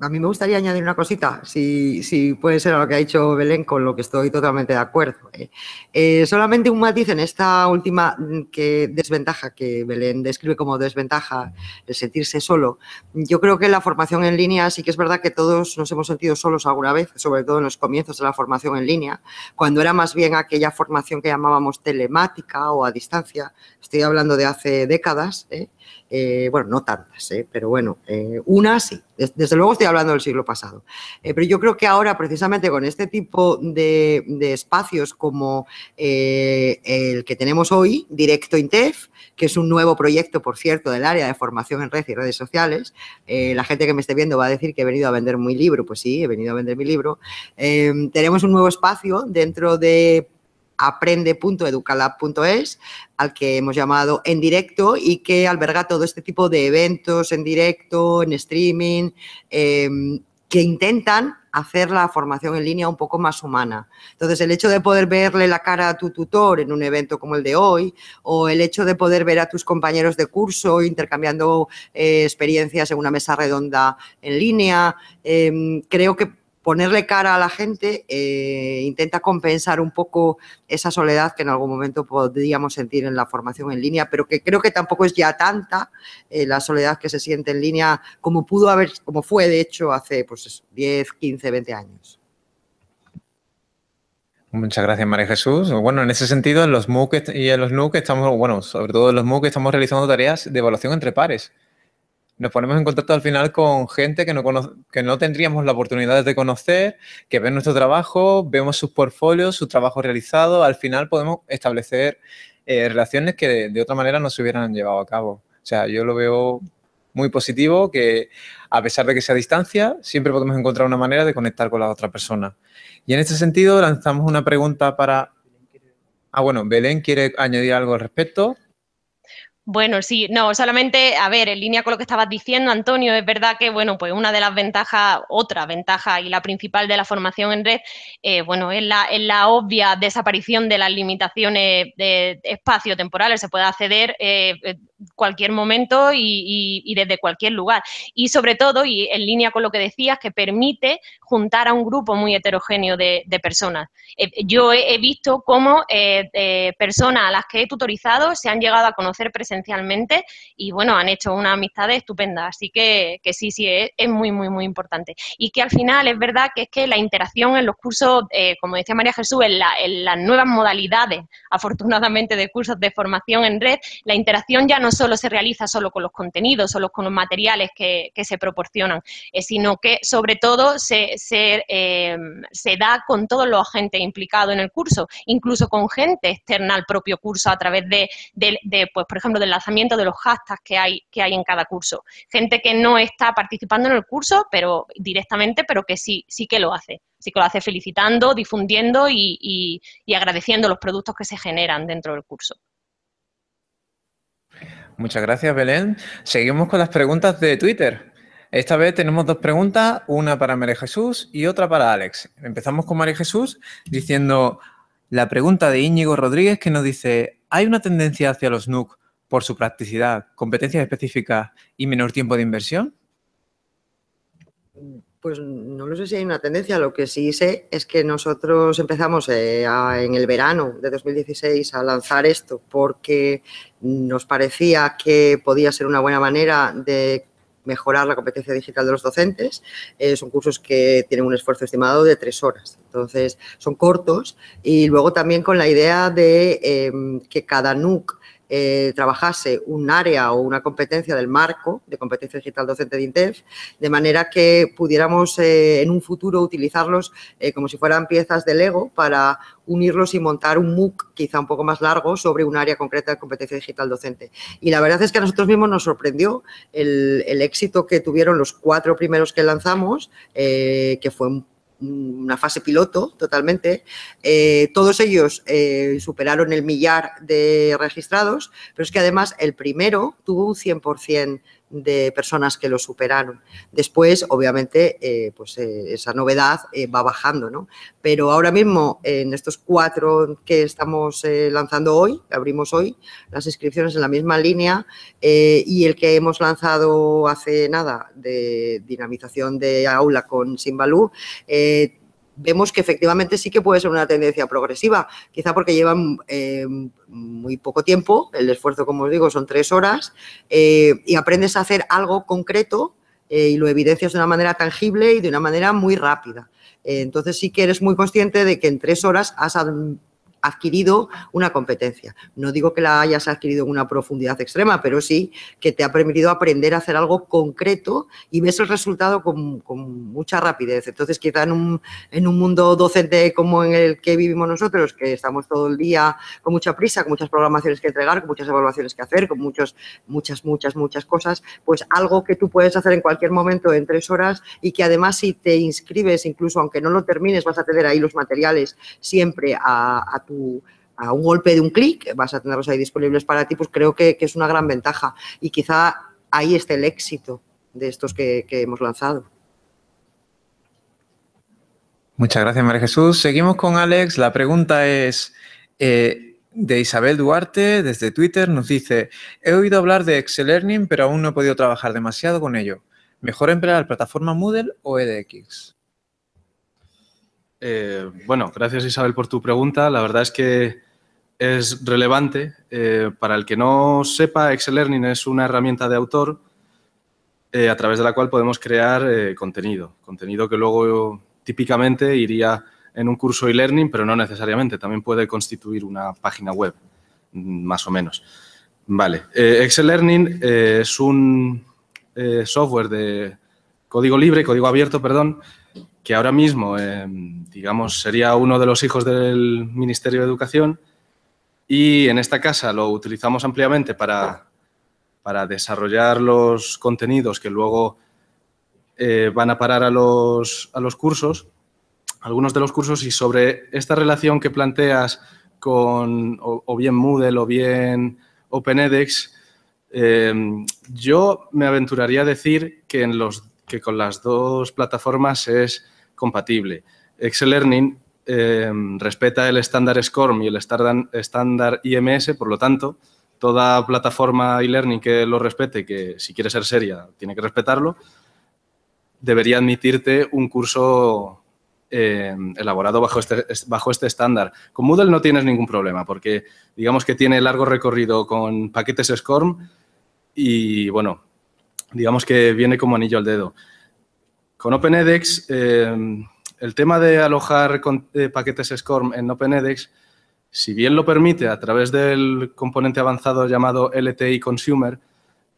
Speaker 2: a mí me gustaría añadir una cosita, si, puede ser a lo que ha dicho Belén, con lo que estoy totalmente de acuerdo. ¿eh? Eh, solamente un matiz en esta última mm, que desventaja que Belén describe como desventaja, el sentirse solo. Yo creo que la formación en línea sí que es verdad que todos nos hemos sentido solos alguna vez, sobre todo en los comienzos de la formación en línea, cuando era más bien aquella formación que llamábamos telemática o a distancia. Estoy hablando de hace décadas. ¿eh? Eh, bueno, no tantas, ¿eh? pero bueno, eh, una sí. Desde, luego estoy hablando del siglo pasado. pero yo creo que ahora, precisamente con este tipo de, de espacios como el que tenemos hoy, Directo Intef, que es un nuevo proyecto, por cierto, del área de formación en red y redes sociales. la gente que me esté viendo va a decir que he venido a vender mi libro. Pues sí, he venido a vender mi libro. tenemos un nuevo espacio dentro de aprende.educalab.es, al que hemos llamado en directo y que alberga todo este tipo de eventos en directo, en streaming, em, que intentan hacer la formación en línea un poco más humana. Entonces, el hecho de poder verle la cara a tu tutor en un evento como el de hoy, o el hecho de poder ver a tus compañeros de curso intercambiando eh, experiencias en una mesa redonda en línea, em, creo que ponerle cara a la gente eh, intenta compensar un poco esa soledad que en algún momento podríamos sentir en la formación en línea, pero que creo que tampoco es ya tanta eh, la soledad que se siente en línea como pudo haber, como fue de hecho hace pues 10, 15, 20 años.
Speaker 1: Muchas gracias, María Jesús. Bueno, en ese sentido, en los MOOC y en los NUC estamos, bueno, sobre todo en los MOOC estamos realizando tareas de evaluación entre pares nos ponemos en contacto al final con gente que no, que no tendríamos la oportunidad de conocer, que ven nuestro trabajo, vemos sus portfolios, su trabajo realizado, al final podemos establecer eh, relaciones que de, de otra manera no se hubieran llevado a cabo. O sea, yo lo veo muy positivo que a pesar de que sea a distancia, siempre podemos encontrar una manera de conectar con la otra persona. Y en este sentido lanzamos una pregunta para... Ah, bueno, Belén quiere añadir algo al respecto.
Speaker 3: Bueno, sí, no, solamente, a ver, en línea con lo que estabas diciendo, Antonio, es verdad que, bueno, pues una de las ventajas, otra ventaja y la principal de la formación en red, eh, bueno, es la, es la, obvia desaparición de las limitaciones de espacio-temporales. Se puede acceder eh, eh, cualquier momento y, desde cualquier lugar. Y sobre todo, y en línea con lo que decías, que permite juntar a un grupo muy heterogéneo de, personas. Eh, yo he, visto cómo eh, eh, personas a las que he tutorizado se han llegado a conocer presencialmente y, bueno, han hecho una amistad estupenda. Así que, sí, sí, es, muy, muy, muy importante. Y que al final es verdad que es que la interacción en los cursos, como decía María Jesús, en, en las nuevas modalidades, afortunadamente, de cursos de formación en red, la interacción ya no solo se realiza solo con los contenidos, solo con los materiales que, se proporcionan, eh, sino que sobre todo eh, se, da con todos los agentes implicados en el curso, incluso con gente externa al propio curso a través de, pues, por ejemplo, del lanzamiento de los hashtags que hay, que hay en cada curso. Gente que no está participando en el curso pero directamente, pero que sí, sí que lo hace. Sí que lo hace felicitando, difundiendo y agradeciendo los productos que se generan dentro
Speaker 2: del curso.
Speaker 1: Muchas gracias, Belén. Seguimos con las preguntas de Twitter. Esta vez tenemos dos preguntas, una para María Jesús y otra para Alex. Empezamos con María Jesús diciendo la pregunta de Íñigo Rodríguez que nos dice, ¿hay una tendencia hacia los NUC por su practicidad, competencias específicas y menor tiempo de inversión?
Speaker 2: Pues no lo sé si hay una tendencia, lo que sí sé es que nosotros empezamos eh, en el verano de 2016 a lanzar esto porque nos parecía que podía ser una buena manera de mejorar la competencia digital de los docentes. Eh, son cursos que tienen un esfuerzo estimado de tres horas, entonces son cortos y luego también con la idea de em, que cada NUC eh, trabajase un área o una competencia del marco de competencia digital docente de INTEF, de manera que pudiéramos eh, en un futuro utilizarlos eh, como si fueran piezas de Lego para unirlos y montar un MOOC quizá un poco más largo sobre un área concreta de competencia digital docente. Y la verdad es que a nosotros mismos nos sorprendió el, el éxito que tuvieron los cuatro primeros que lanzamos, que fue un una fase piloto totalmente. Eh, todos ellos eh, superaron el millar de registrados, pero es que además el primero tuvo un 100% de personas que lo superaron. Después, obviamente, eh, pues eh, esa novedad eh, va bajando, ¿no? Pero ahora mismo, en estos cuatro que estamos lanzando hoy, que abrimos hoy, las inscripciones en la misma línea y el que hemos lanzado hace nada de dinamización de aula con Simbalú, vemos que efectivamente sí que puede ser una tendencia progresiva, quizá porque llevan eh, muy poco tiempo, el esfuerzo, como os digo, son tres horas, eh, y aprendes a hacer algo concreto eh, y lo evidencias de una manera tangible y de una manera muy rápida. entonces sí que eres muy consciente de que en tres horas has adquirido una competencia. No digo que la hayas adquirido en una profundidad extrema, pero sí que te ha permitido aprender a hacer algo concreto y ves el resultado con, mucha rapidez. Entonces, quizá en un, mundo docente como en el que vivimos nosotros, que estamos todo el día con mucha prisa, con muchas programaciones que entregar, con muchas evaluaciones que hacer, con muchos, muchas, muchas, muchas cosas, pues algo que tú puedes hacer en cualquier momento en tres horas y que además si te inscribes, incluso aunque no lo termines, vas a tener ahí los materiales siempre a tu a un golpe de un clic, vas a tenerlos ahí disponibles para ti, pues creo que, es una gran ventaja. Y quizá ahí esté el éxito de estos que, hemos lanzado.
Speaker 1: Muchas gracias, María Jesús. Seguimos con Alex. La pregunta es eh, de Isabel Duarte, desde Twitter, nos dice, he oído hablar de Excel Learning, pero aún no he podido trabajar demasiado con ello. ¿Mejor emplear plataforma Moodle o EDX?
Speaker 4: Eh, bueno, gracias Isabel por tu pregunta. La verdad es que es relevante. Eh, para el que no sepa, Excel Learning es una herramienta de autor eh, a través de la cual podemos crear contenido. Contenido que luego típicamente iría en un curso e-learning, pero no necesariamente. También puede constituir una página web, mm, más o menos. Vale. Excel Learning es un software de código libre, código abierto, perdón, que ahora mismo, em, digamos, sería uno de los hijos del Ministerio de Educación y en esta casa lo utilizamos ampliamente para, desarrollar los contenidos que luego eh, van a parar a los, cursos, algunos de los cursos, y sobre esta relación que planteas con o, bien Moodle o bien OpenEdX, edX, em, yo me aventuraría a decir que, en los, que con las dos plataformas es compatible. Excel Learning eh, respeta el estándar SCORM y el estándar IMS, por lo tanto, toda plataforma e-learning que lo respete, que si quiere ser seria tiene que respetarlo, debería admitirte un curso eh, elaborado bajo este, bajo este estándar. Con Moodle no tienes ningún problema porque digamos que tiene largo recorrido con paquetes SCORM y bueno, digamos que viene como anillo al dedo. Con OpenEDX, eh, el tema de alojar eh, paquetes SCORM en OpenEDX, si bien lo permite a través del componente avanzado llamado LTI Consumer,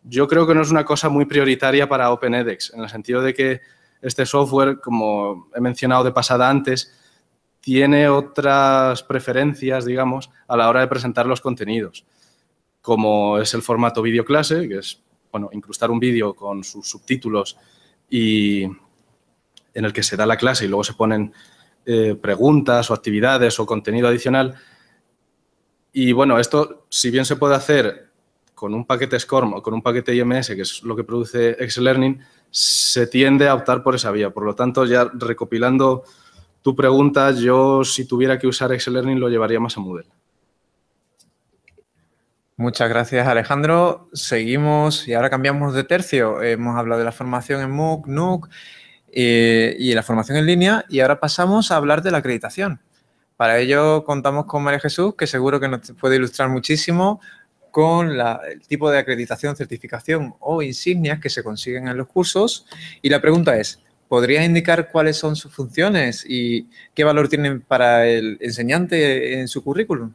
Speaker 4: yo creo que no es una cosa muy prioritaria para OpenEDX, en el sentido de que este software, como he mencionado de pasada antes, tiene otras preferencias, digamos, a la hora de presentar los contenidos, como es el formato video clase, que es, bueno, incrustar un vídeo con sus subtítulos y en el que se da la clase y luego se ponen eh, preguntas o actividades o contenido adicional. Y bueno, esto, si bien se puede hacer con un paquete SCORM o con un paquete IMS, que es lo que produce X-Learning, se tiende a optar por esa vía. Por lo tanto, ya recopilando tu pregunta, yo si tuviera que usar X-Learning lo llevaría más a Moodle.
Speaker 1: Muchas gracias, Alejandro. Seguimos y ahora cambiamos de tercio. Hemos hablado de la formación en MOOC, NUC eh, y la formación en línea. Y ahora pasamos a hablar de la acreditación. Para ello contamos con María Jesús, que seguro que nos puede ilustrar muchísimo con el tipo de acreditación, certificación o insignias que se consiguen en los cursos. Y la pregunta es, ¿podrías indicar cuáles son sus funciones y qué valor tienen para el enseñante en su currículum?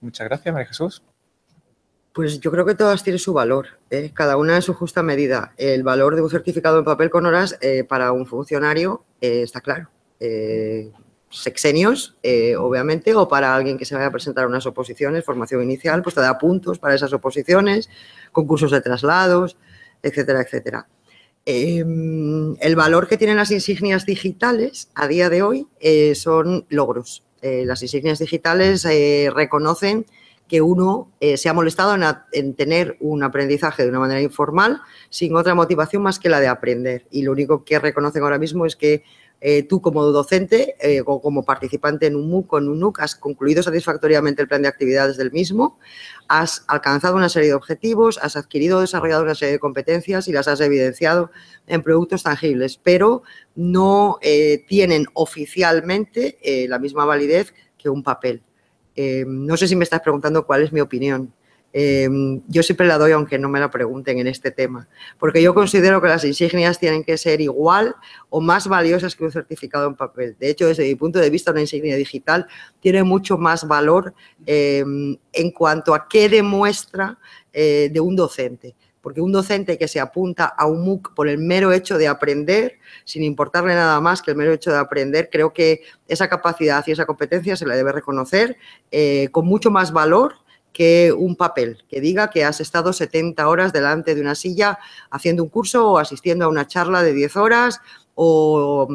Speaker 1: Muchas gracias, María Jesús.
Speaker 2: Pues yo creo que todas tienen su valor, ¿eh? cada una en su justa medida. El valor de un certificado en papel con horas eh, para un funcionario eh, está claro. sexenios, obviamente, o para alguien que se vaya a presentar a unas oposiciones, formación inicial, pues te da puntos para esas oposiciones, concursos de traslados, etcétera, etcétera. el valor que tienen las insignias digitales a día de hoy son logros. las insignias digitales reconocen que uno eh, se ha molestado en, tener un aprendizaje de una manera informal sin otra motivación más que la de aprender. Y lo único que reconocen ahora mismo es que eh, tú como docente eh, o como participante en un MOOC o en un NUC has concluido satisfactoriamente el plan de actividades del mismo, has alcanzado una serie de objetivos, has adquirido o desarrollado una serie de competencias y las has evidenciado en productos tangibles, pero no tienen oficialmente la misma validez que un papel. Eh, no sé si me estás preguntando cuál es mi opinión. Eh, yo siempre la doy aunque no me la pregunten en este tema, porque yo considero que las insignias tienen que ser igual o más valiosas que un certificado en papel. De hecho, desde mi punto de vista, una insignia digital tiene mucho más valor eh, en cuanto a qué demuestra de un docente. Porque un docente que se apunta a un MOOC por el mero hecho de aprender, sin importarle nada más que el mero hecho de aprender, creo que esa capacidad y esa competencia se la debe reconocer eh, con mucho más valor que un papel que diga que has estado 70 horas delante de una silla haciendo un curso o asistiendo a una charla de 10 horas o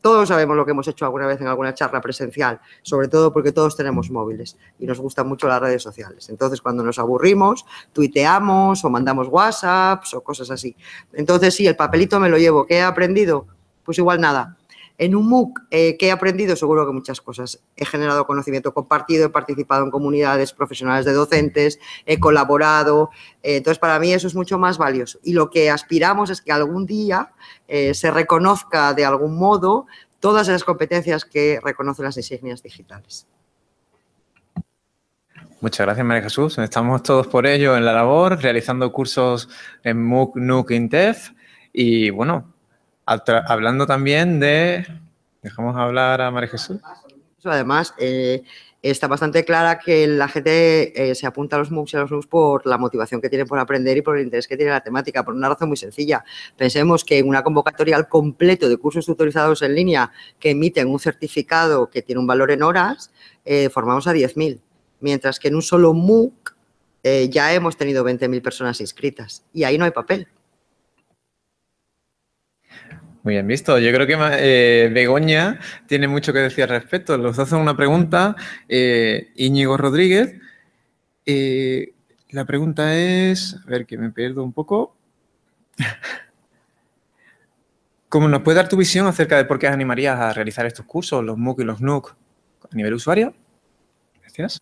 Speaker 2: todos sabemos lo que hemos hecho alguna vez en alguna charla presencial, sobre todo porque todos tenemos móviles y nos gustan mucho las redes sociales. Entonces, cuando nos aburrimos, tuiteamos o mandamos WhatsApps o cosas así. Entonces, sí, el papelito me lo llevo. ¿Qué he aprendido? Pues igual nada. En un MOOC eh, que he aprendido seguro que muchas cosas. He generado conocimiento compartido, he participado en comunidades profesionales de docentes, he colaborado. Eh, entonces, para mí eso es mucho más valioso. Y lo que aspiramos es que algún día eh, se reconozca de algún modo todas esas competencias que reconocen las insignias digitales.
Speaker 1: Muchas gracias, María Jesús. Estamos todos por ello en la labor, realizando cursos en MOOC, NUC, INTEF. Y bueno, hablando también de... Dejamos hablar a María Jesús.
Speaker 2: Además, eh, está bastante clara que la gente eh, se apunta a los MOOCs y a los MOOCs por la motivación que tiene por aprender y por el interés que tiene la temática, por una razón muy sencilla. Pensemos que en una convocatoria al completo de cursos autorizados en línea que emiten un certificado que tiene un valor en horas, eh, formamos a 10.000, mientras que en un solo MOOC ya hemos tenido 20.000 personas inscritas y ahí no hay papel.
Speaker 1: Muy bien visto. Yo creo que eh, Begoña tiene mucho que decir al respecto. Los hace una pregunta, eh, Íñigo Rodríguez. Eh, la pregunta es, a ver que me pierdo un poco. ¿Cómo nos puede dar tu visión acerca de por qué animarías a realizar estos cursos, los MOOC y los NUC, a nivel usuario? Gracias.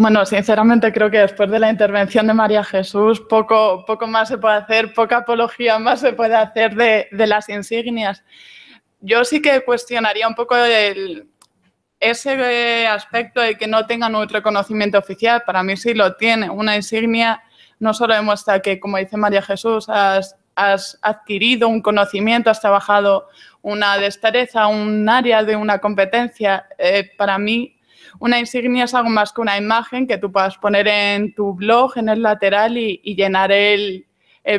Speaker 6: Bueno, sinceramente creo que después de la intervención de María Jesús, poco, poco más se puede hacer, poca apología más se puede hacer de, de las insignias. Yo sí que cuestionaría un poco ese aspecto de que no tengan un reconocimiento oficial. Para mí sí lo tiene. Una insignia no solo demuestra que, como dice María Jesús, has, has adquirido un conocimiento, has trabajado una destreza, un área de una competencia. Eh, para mí una insignia es algo más que una imagen que tú puedas poner en tu blog, en el lateral y, llenar el,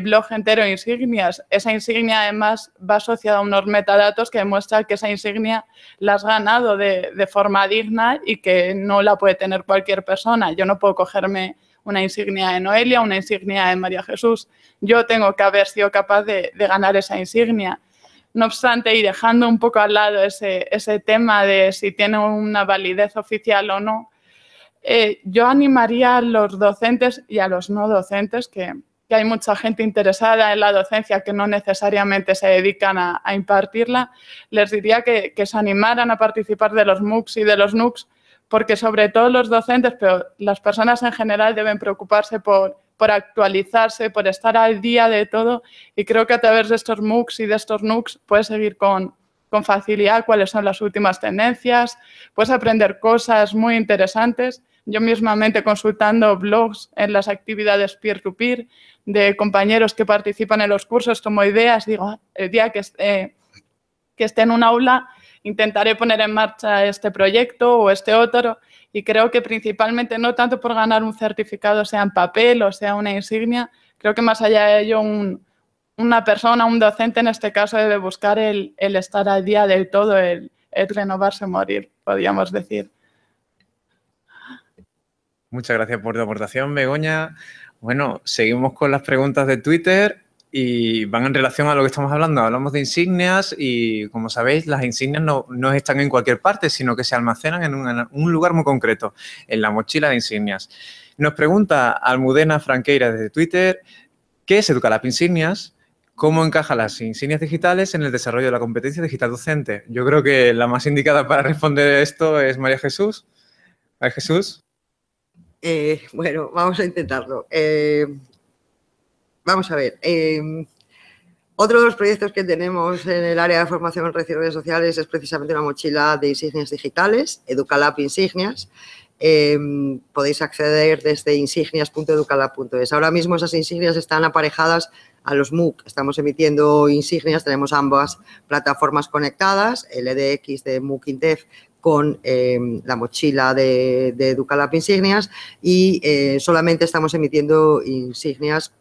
Speaker 6: blog entero de insignias. Esa insignia además va asociada a unos metadatos que demuestran que esa insignia la has ganado de, forma digna y que no la puede tener cualquier persona. Yo no puedo cogerme una insignia de Noelia, una insignia de María Jesús. Yo tengo que haber sido capaz de ganar esa insignia. No obstante, y dejando un poco al lado ese, tema de si tiene una validez oficial o no, eh, yo animaría a los docentes y a los no docentes, que, hay mucha gente interesada en la docencia que no necesariamente se dedican a, impartirla, les diría que, que, se animaran a participar de los MOOCs y de los NUCs, porque sobre todo los docentes, pero las personas en general deben preocuparse por por actualizarse, por estar al día de todo. Y creo que a través de estos MOOCs y de estos NOOCs puedes seguir con, facilidad cuáles son las últimas tendencias, puedes aprender cosas muy interesantes. Yo mismamente consultando blogs en las actividades peer-to-peer de compañeros que participan en los cursos, tomo ideas, digo, ah, el día que, eh, que esté en un aula intentaré poner en marcha este proyecto o este otro y creo que principalmente no tanto por ganar un certificado, sea en papel o sea una insignia, creo que más allá de ello una persona, un docente en este caso debe buscar el, estar al día del todo, el, el renovarse, morir, podríamos decir.
Speaker 1: Muchas gracias por tu aportación, Begoña. Bueno, seguimos con las preguntas de Twitter y van en relación a lo que estamos hablando. Hablamos de insignias y, como sabéis, las insignias no, están en cualquier parte, sino que se almacenan en un, lugar muy concreto, en la mochila de insignias. Nos pregunta Almudena Franqueira desde Twitter, ¿qué es Educalab Insignias? ¿Cómo encajan las insignias digitales en el desarrollo de la competencia digital docente? Yo creo que la más indicada para responder esto es María Jesús. María Jesús.
Speaker 2: Eh, bueno, vamos a intentarlo. Eh, Vamos a ver. Em, otro de los proyectos que tenemos en el área de formación en redes sociales es precisamente una mochila de insignias digitales, Educalab Insignias. Em, podéis acceder desde insignias.educalab.es. Ahora mismo esas insignias están aparejadas a los MOOC. Estamos emitiendo insignias, tenemos ambas plataformas conectadas, el EDX de MOOC Intef con em, la mochila de, de Educalab Insignias y eh, solamente estamos emitiendo insignias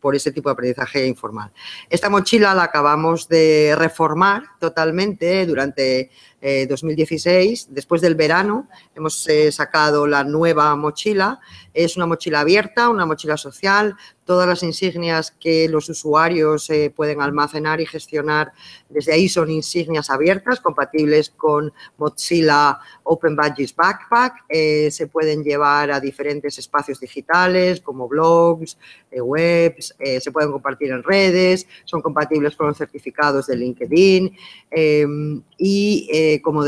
Speaker 2: por ese tipo de aprendizaje informal. Esta mochila la acabamos de reformar totalmente durante 2016. Eh, después del verano hemos eh, sacado la nueva mochila. Es una mochila abierta, una mochila social, todas las insignias que los usuarios eh, pueden almacenar y gestionar desde ahí son insignias abiertas, compatibles con Mochila Open Badges Backpack. se pueden llevar a diferentes espacios digitales como blogs, webs, se pueden compartir en redes, son compatibles con los certificados de LinkedIn em, y eh, como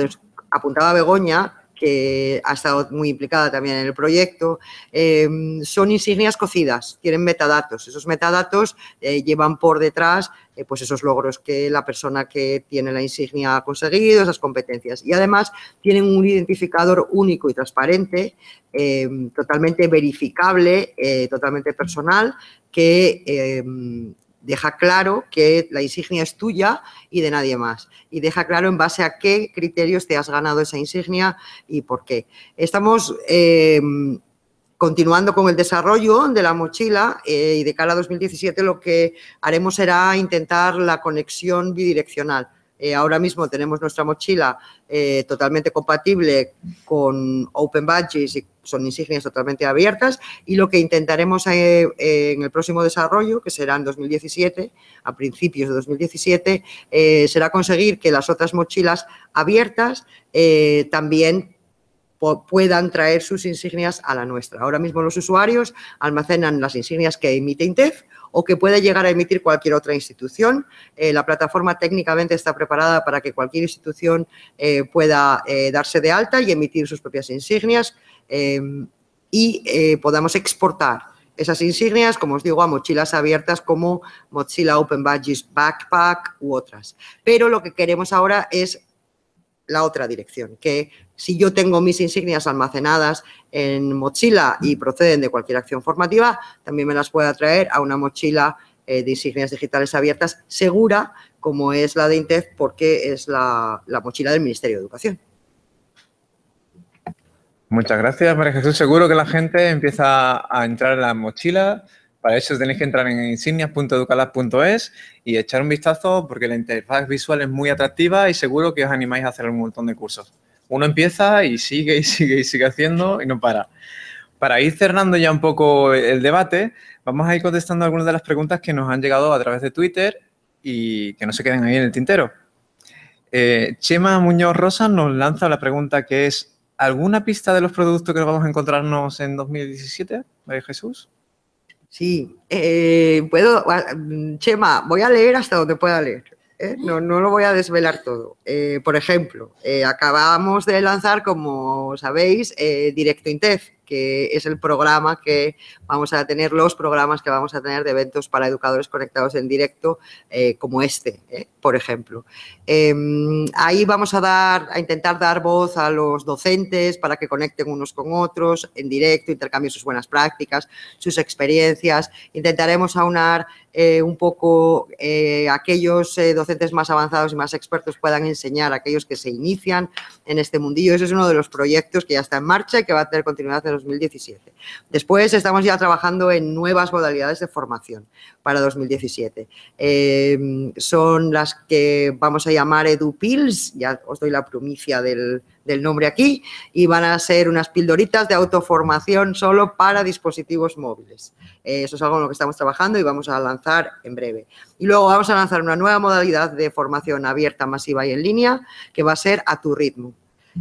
Speaker 2: apuntaba Begoña, que ha estado muy implicada también en el proyecto, eh, son insignias cocidas, tienen metadatos. Esos metadatos eh, llevan por detrás pues esos logros que la persona que tiene la insignia ha conseguido, esas competencias. Y además tienen un identificador único y transparente, totalmente verificable, totalmente personal, que Deja claro que la insignia es tuya y de nadie más. Y deja claro en base a qué criterios te has ganado esa insignia y por qué. Estamos em, continuando con el desarrollo de la mochila eh, y de cara a 2017 lo que haremos será intentar la conexión bidireccional. Eh, ahora mismo tenemos nuestra mochila eh, totalmente compatible con Open Badges y son insignias totalmente abiertas y lo que intentaremos eh, eh, en el próximo desarrollo, que será en 2017, a principios de 2017, eh, será conseguir que las otras mochilas abiertas también puedan traer sus insignias a la nuestra. Ahora mismo los usuarios almacenan las insignias que emite INTEF o que puede llegar a emitir cualquier otra institución. la plataforma técnicamente está preparada para que cualquier institución pueda darse de alta y emitir sus propias insignias. Em, y eh, podamos exportar esas insignias, como os digo, a mochilas abiertas como Mozilla Open Badges Backpack u otras. Pero lo que queremos ahora es la otra dirección, que si yo tengo mis insignias almacenadas en mochila y proceden de cualquier acción formativa, también me las pueda traer a una mochila eh, de insignias digitales abiertas segura, como es la de INTEF, porque es la mochila del Ministerio de Educación.
Speaker 1: Muchas gracias, María Jesús. Seguro que la gente empieza a entrar en la mochila. Para eso tenéis que entrar en insignias.educalab.es y echar un vistazo porque la interfaz visual es muy atractiva y seguro que os animáis a hacer un montón de cursos. Uno empieza y sigue y sigue y sigue haciendo y no para. Para ir cerrando ya un poco el debate, vamos a ir contestando algunas de las preguntas que nos han llegado a través de Twitter y que no se queden ahí en el tintero. Eh, Chema Muñoz Rosa nos lanza la pregunta que es ¿Alguna pista de los productos que vamos a encontrarnos en 2017, María Jesús?
Speaker 2: Sí, eh, puedo, ah, Chema, voy a leer hasta donde pueda leer. ¿eh? No, no lo voy a desvelar todo. Eh, por ejemplo, eh, acabamos de lanzar, como sabéis, eh, Directo Intef, que es el programa que vamos a tener, los programas que vamos a tener de eventos para educadores conectados en directo, como este, por ejemplo. Em, ahí vamos a dar, a intentar dar voz a los docentes para que conecten unos con otros en directo, intercambien sus buenas prácticas, sus experiencias. Intentaremos aunar un poco aquellos docentes más avanzados y más expertos puedan enseñar a aquellos que se inician en este mundillo. Ese es uno de los proyectos que ya está en marcha y que va a tener continuidad en 2017. Después estamos ya trabajando en nuevas modalidades de formación para 2017. Eh, son las que vamos a llamar EduPills, ya os doy la primicia del, del nombre aquí, y van a ser unas pildoritas de autoformación solo para dispositivos móviles. Eh, eso es algo en lo que estamos trabajando y vamos a lanzar en breve. Y luego vamos a lanzar una nueva modalidad de formación abierta, masiva y en línea, que va a ser a tu ritmo.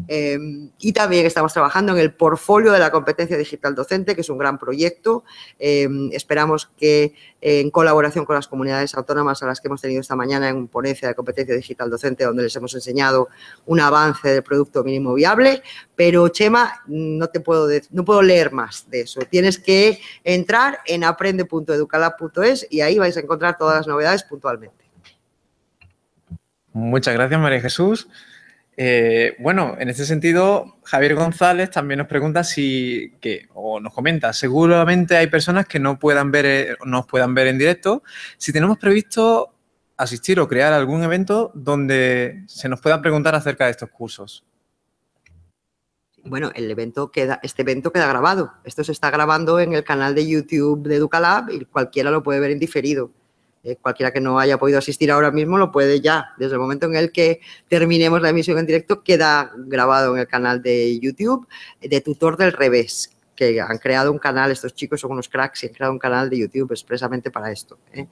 Speaker 2: Em, y también estamos trabajando en el portfolio de la competencia digital docente, que es un gran proyecto. Em, esperamos que en colaboración con las comunidades autónomas a las que hemos tenido esta mañana en ponencia de competencia digital docente, donde les hemos enseñado un avance del producto mínimo viable, pero Chema, no te puedo, no puedo leer más de eso. Tienes que entrar en aprende.educalab.es y ahí vais a encontrar todas las novedades puntualmente.
Speaker 1: Muchas gracias, María Jesús. Eh, bueno, en este sentido, Javier González también nos pregunta si, o nos comenta, seguramente hay personas que no puedan ver, eh, nos puedan ver en directo. Si tenemos previsto asistir o crear algún evento donde se nos puedan preguntar acerca de estos cursos.
Speaker 2: Bueno, el evento queda, este evento queda grabado. Esto se está grabando en el canal de YouTube de Educalab y cualquiera lo puede ver en diferido. Eh, cualquiera que no haya podido asistir ahora mismo lo puede ya, desde el momento en el que terminemos la emisión en directo, queda grabado en el canal de YouTube de Tutor del Revés, que han creado un canal, estos chicos son unos cracks y han creado un canal de YouTube expresamente para esto. ¿eh?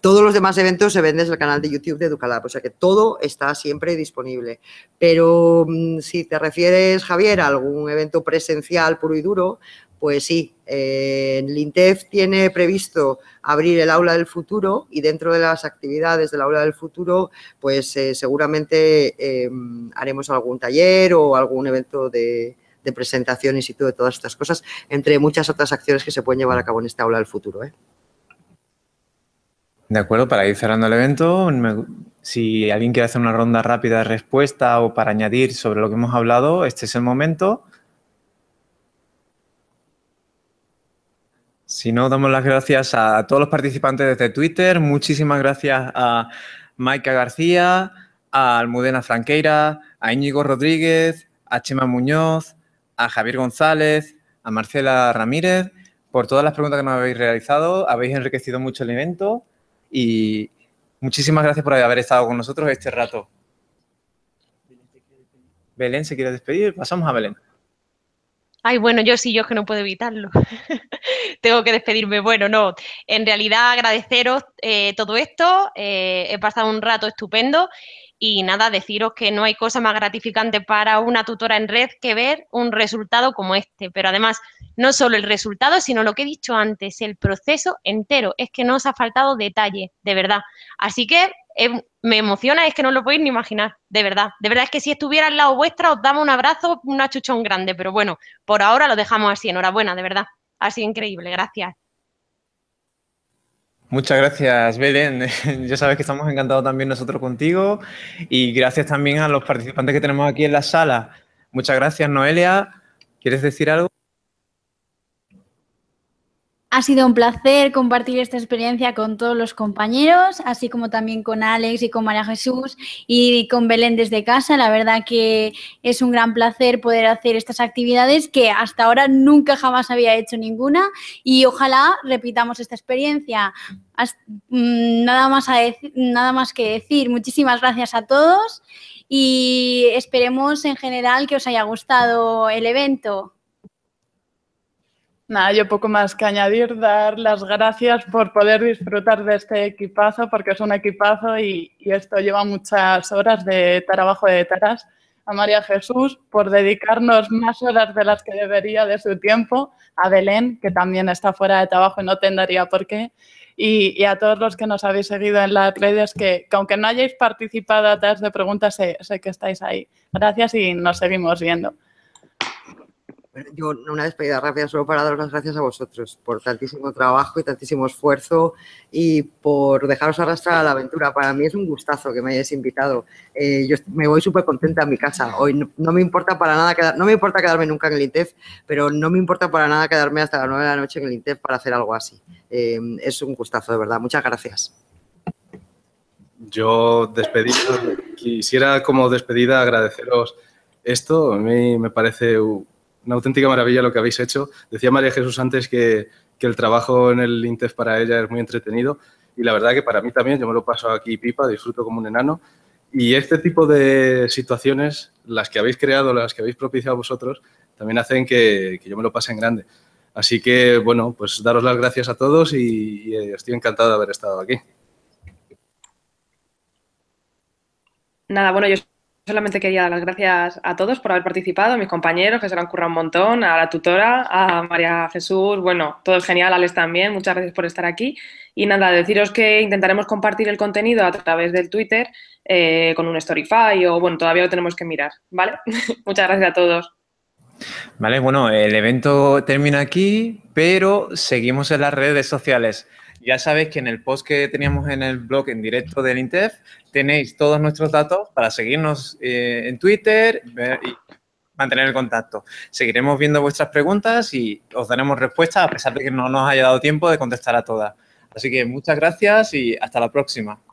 Speaker 2: Todos los demás eventos se ven desde el canal de YouTube de Educalab, o sea que todo está siempre disponible. Pero mm, si te refieres, Javier, a algún evento presencial puro y duro, pues sí, eh, el INTEF tiene previsto abrir el aula del futuro y dentro de las actividades del aula del futuro, pues eh, seguramente em, haremos algún taller o algún evento de, presentación y situ de todas estas cosas, entre muchas otras acciones que se pueden llevar a cabo en este aula del futuro. ¿eh?
Speaker 1: De acuerdo, para ir cerrando el evento, si alguien quiere hacer una ronda rápida de respuesta o para añadir sobre lo que hemos hablado, este es el momento. Si no, damos las gracias a todos los participantes desde Twitter. Muchísimas gracias a Maika García, a Almudena Franqueira, a Íñigo Rodríguez, a Chema Muñoz, a Javier González, a Marcela Ramírez, por todas las preguntas que nos habéis realizado. Habéis enriquecido mucho el evento y muchísimas gracias por haber estado con nosotros este rato. Belén se quiere despedir. Pasamos a Belén.
Speaker 3: Ay, bueno, yo sí, yo es que no puedo evitarlo. Tengo que despedirme. Bueno, no, en realidad agradeceros eh, todo esto. Eh, he pasado un rato estupendo y nada, deciros que no hay cosa más gratificante para una tutora en red que ver un resultado como este. Pero además, no solo el resultado, sino lo que he dicho antes, el proceso entero. Es que no os ha faltado detalle, de verdad. Así que me emociona, es que no lo podéis ni imaginar, de verdad. De verdad es que si estuviera al lado vuestra os damos un abrazo, un achuchón grande, pero bueno, por ahora lo dejamos así, enhorabuena, de verdad. Ha sido increíble, gracias.
Speaker 1: Muchas gracias, Belén. Ya sabes que estamos encantados también nosotros contigo y gracias también a los participantes que tenemos aquí en la sala. Muchas gracias, Noelia. ¿Quieres decir algo?
Speaker 5: Ha sido un placer compartir esta experiencia con todos los compañeros, así como también con Alex y con María Jesús y con Belén desde casa. La verdad que es un gran placer poder hacer estas actividades que hasta ahora nunca jamás había hecho ninguna y ojalá repitamos esta experiencia. Mm, nada más, nada más que decir. Muchísimas gracias a todos y esperemos en general que os haya gustado el evento.
Speaker 6: Nada, yo poco más que añadir, dar las gracias por poder disfrutar de este equipazo, porque es un equipazo y, esto lleva muchas horas de trabajo de taras. A María Jesús por dedicarnos más horas de las que debería de su tiempo, a Belén, que también está fuera de trabajo y no tendría por qué, y, a todos los que nos habéis seguido en las redes, que, aunque no hayáis participado a de preguntas, sé, que estáis ahí. Gracias y nos seguimos viendo
Speaker 2: yo una despedida rápida solo para daros las gracias a vosotros por tantísimo trabajo y tantísimo esfuerzo y por dejaros arrastrar a la aventura. Para mí es un gustazo que me hayáis invitado. Eh, yo me voy súper contenta a mi casa. Hoy no, me importa para nada quedar, no me importa quedarme nunca en el INTEF, pero no me importa para nada quedarme hasta las 9 de la noche en el INTEF para hacer algo así. Eh, es un gustazo, de verdad. Muchas gracias.
Speaker 4: Yo despedido, quisiera como despedida agradeceros esto. A mí me parece una auténtica maravilla lo que habéis hecho. Decía María Jesús antes que, el trabajo en el INTEF para ella es muy entretenido y la verdad que para mí también, yo me lo paso aquí pipa, disfruto como un enano. Y este tipo de situaciones, las que habéis creado, las que habéis propiciado vosotros, también hacen que, yo me lo pase en grande. Así que, bueno, pues daros las gracias a todos y, eh, estoy encantado de haber estado aquí.
Speaker 3: Nada, bueno, yo solamente quería dar las gracias a todos por haber participado, a mis compañeros que se lo han currado un montón, a la tutora, a María Jesús, bueno, todo es genial, Alex también, muchas gracias por estar aquí. Y nada, deciros que intentaremos compartir el contenido a través del Twitter eh, con un Storyfy o bueno, todavía lo tenemos que mirar, ¿vale?
Speaker 6: muchas gracias a todos.
Speaker 1: Vale, bueno, el evento termina aquí, pero seguimos en las redes sociales. Ya sabéis que en el post que teníamos en el blog en directo del INTEF tenéis todos nuestros datos para seguirnos eh, en Twitter y mantener el contacto. Seguiremos viendo vuestras preguntas y os daremos respuestas a pesar de que no nos haya dado tiempo de contestar a todas. Así que muchas gracias y hasta la próxima.